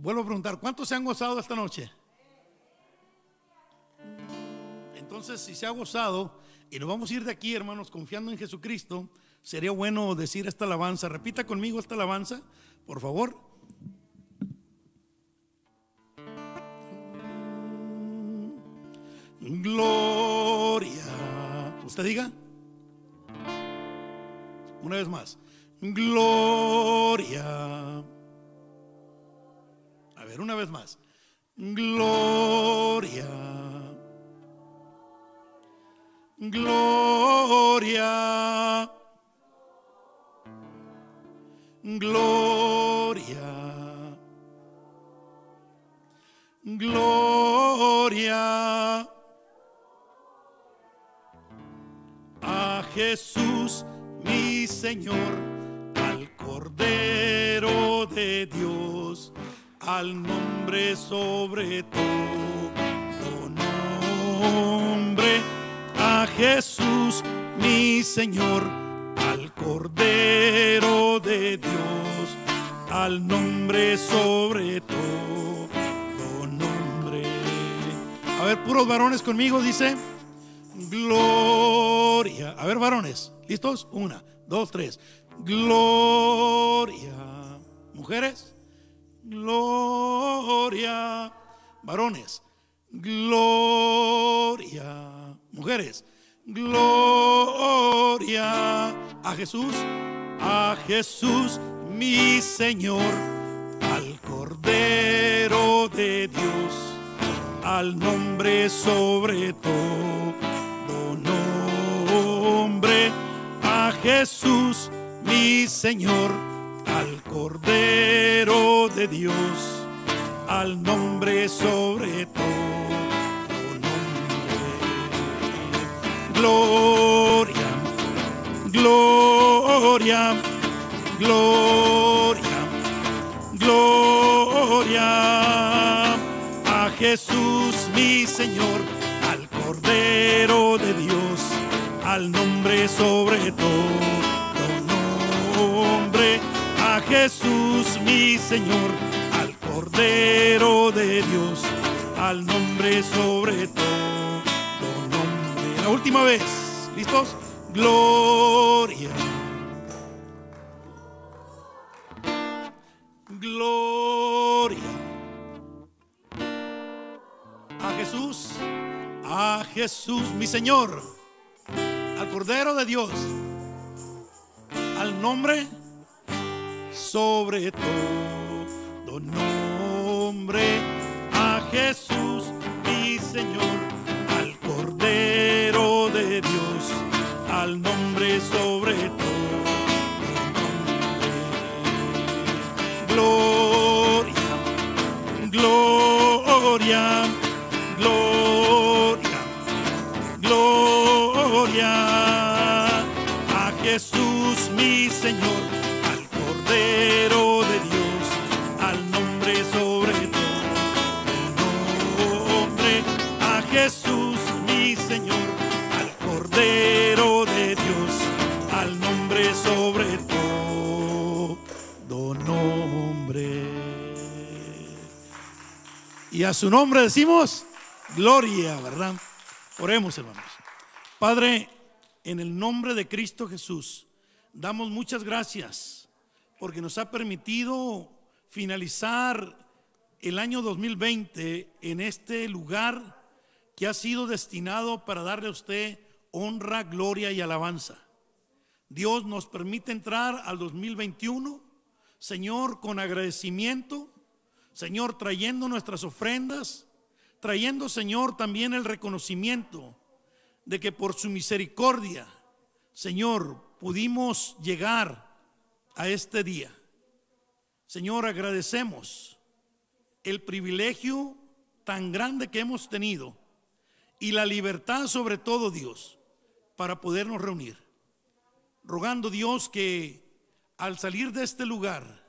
Speaker 9: Vuelvo a preguntar, ¿cuántos se han gozado esta noche? Entonces, si se ha gozado y nos vamos a ir de aquí, hermanos, confiando en Jesucristo, sería bueno decir esta alabanza. Repita conmigo esta alabanza, por favor. Gloria. ¿Usted diga? Una vez más. Gloria una vez más. Gloria. Gloria. Gloria. Gloria. A Jesús, mi Señor, al Cordero de Dios al nombre sobre todo nombre, a Jesús mi Señor, al Cordero de Dios, al nombre sobre todo nombre. A ver, puros varones conmigo, dice, gloria. A ver, varones, ¿listos? Una, dos, tres. Gloria. Mujeres gloria. Varones, gloria. Mujeres, gloria a Jesús, a Jesús mi Señor, al Cordero de Dios, al nombre sobre todo nombre, a Jesús mi Señor al Cordero de Dios, al nombre sobre todo nombre. Gloria, gloria, gloria, gloria a Jesús mi Señor, al Cordero de Dios, al nombre sobre todo Jesús mi Señor, al Cordero de Dios, al nombre sobre todo nombre. La última vez, ¿listos? Gloria. Gloria. A Jesús, a Jesús mi Señor, al Cordero de Dios, al nombre sobre todo nombre a Jesús mi Señor, al Cordero de Dios, al nombre sobre Y a su nombre decimos gloria, ¿verdad? Oremos, hermanos. Padre, en el nombre de Cristo Jesús, damos muchas gracias porque nos ha permitido finalizar el año 2020 en este lugar que ha sido destinado para darle a usted honra, gloria y alabanza. Dios nos permite entrar al 2021, Señor, con agradecimiento Señor, trayendo nuestras ofrendas, trayendo, Señor, también el reconocimiento de que por su misericordia, Señor, pudimos llegar a este día. Señor, agradecemos el privilegio tan grande que hemos tenido y la libertad sobre todo, Dios, para podernos reunir. Rogando, Dios, que al salir de este lugar,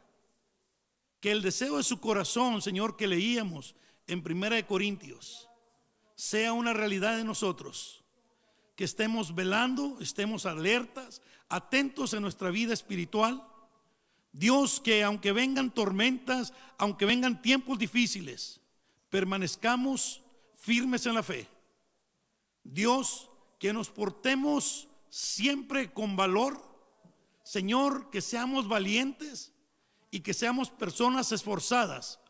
Speaker 9: que el deseo de su corazón, Señor, que leíamos en Primera de Corintios, sea una realidad de nosotros, que estemos velando, estemos alertas, atentos en nuestra vida espiritual. Dios, que aunque vengan tormentas, aunque vengan tiempos difíciles, permanezcamos firmes en la fe. Dios, que nos portemos siempre con valor. Señor, que seamos valientes y que seamos personas esforzadas,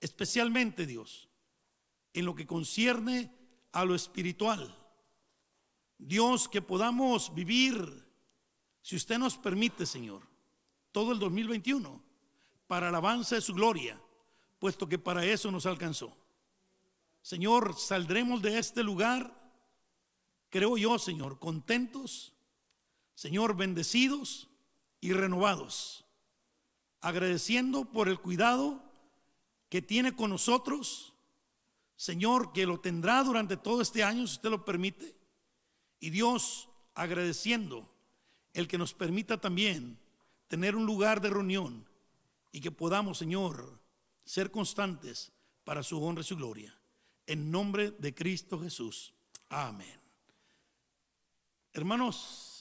Speaker 9: especialmente Dios, en lo que concierne a lo espiritual. Dios, que podamos vivir, si usted nos permite, Señor, todo el 2021, para alabanza de su gloria, puesto que para eso nos alcanzó. Señor, saldremos de este lugar, creo yo, Señor, contentos, Señor, bendecidos y renovados agradeciendo por el cuidado que tiene con nosotros, Señor, que lo tendrá durante todo este año, si usted lo permite, y Dios agradeciendo el que nos permita también tener un lugar de reunión y que podamos, Señor, ser constantes para su honra y su gloria. En nombre de Cristo Jesús. Amén. Hermanos,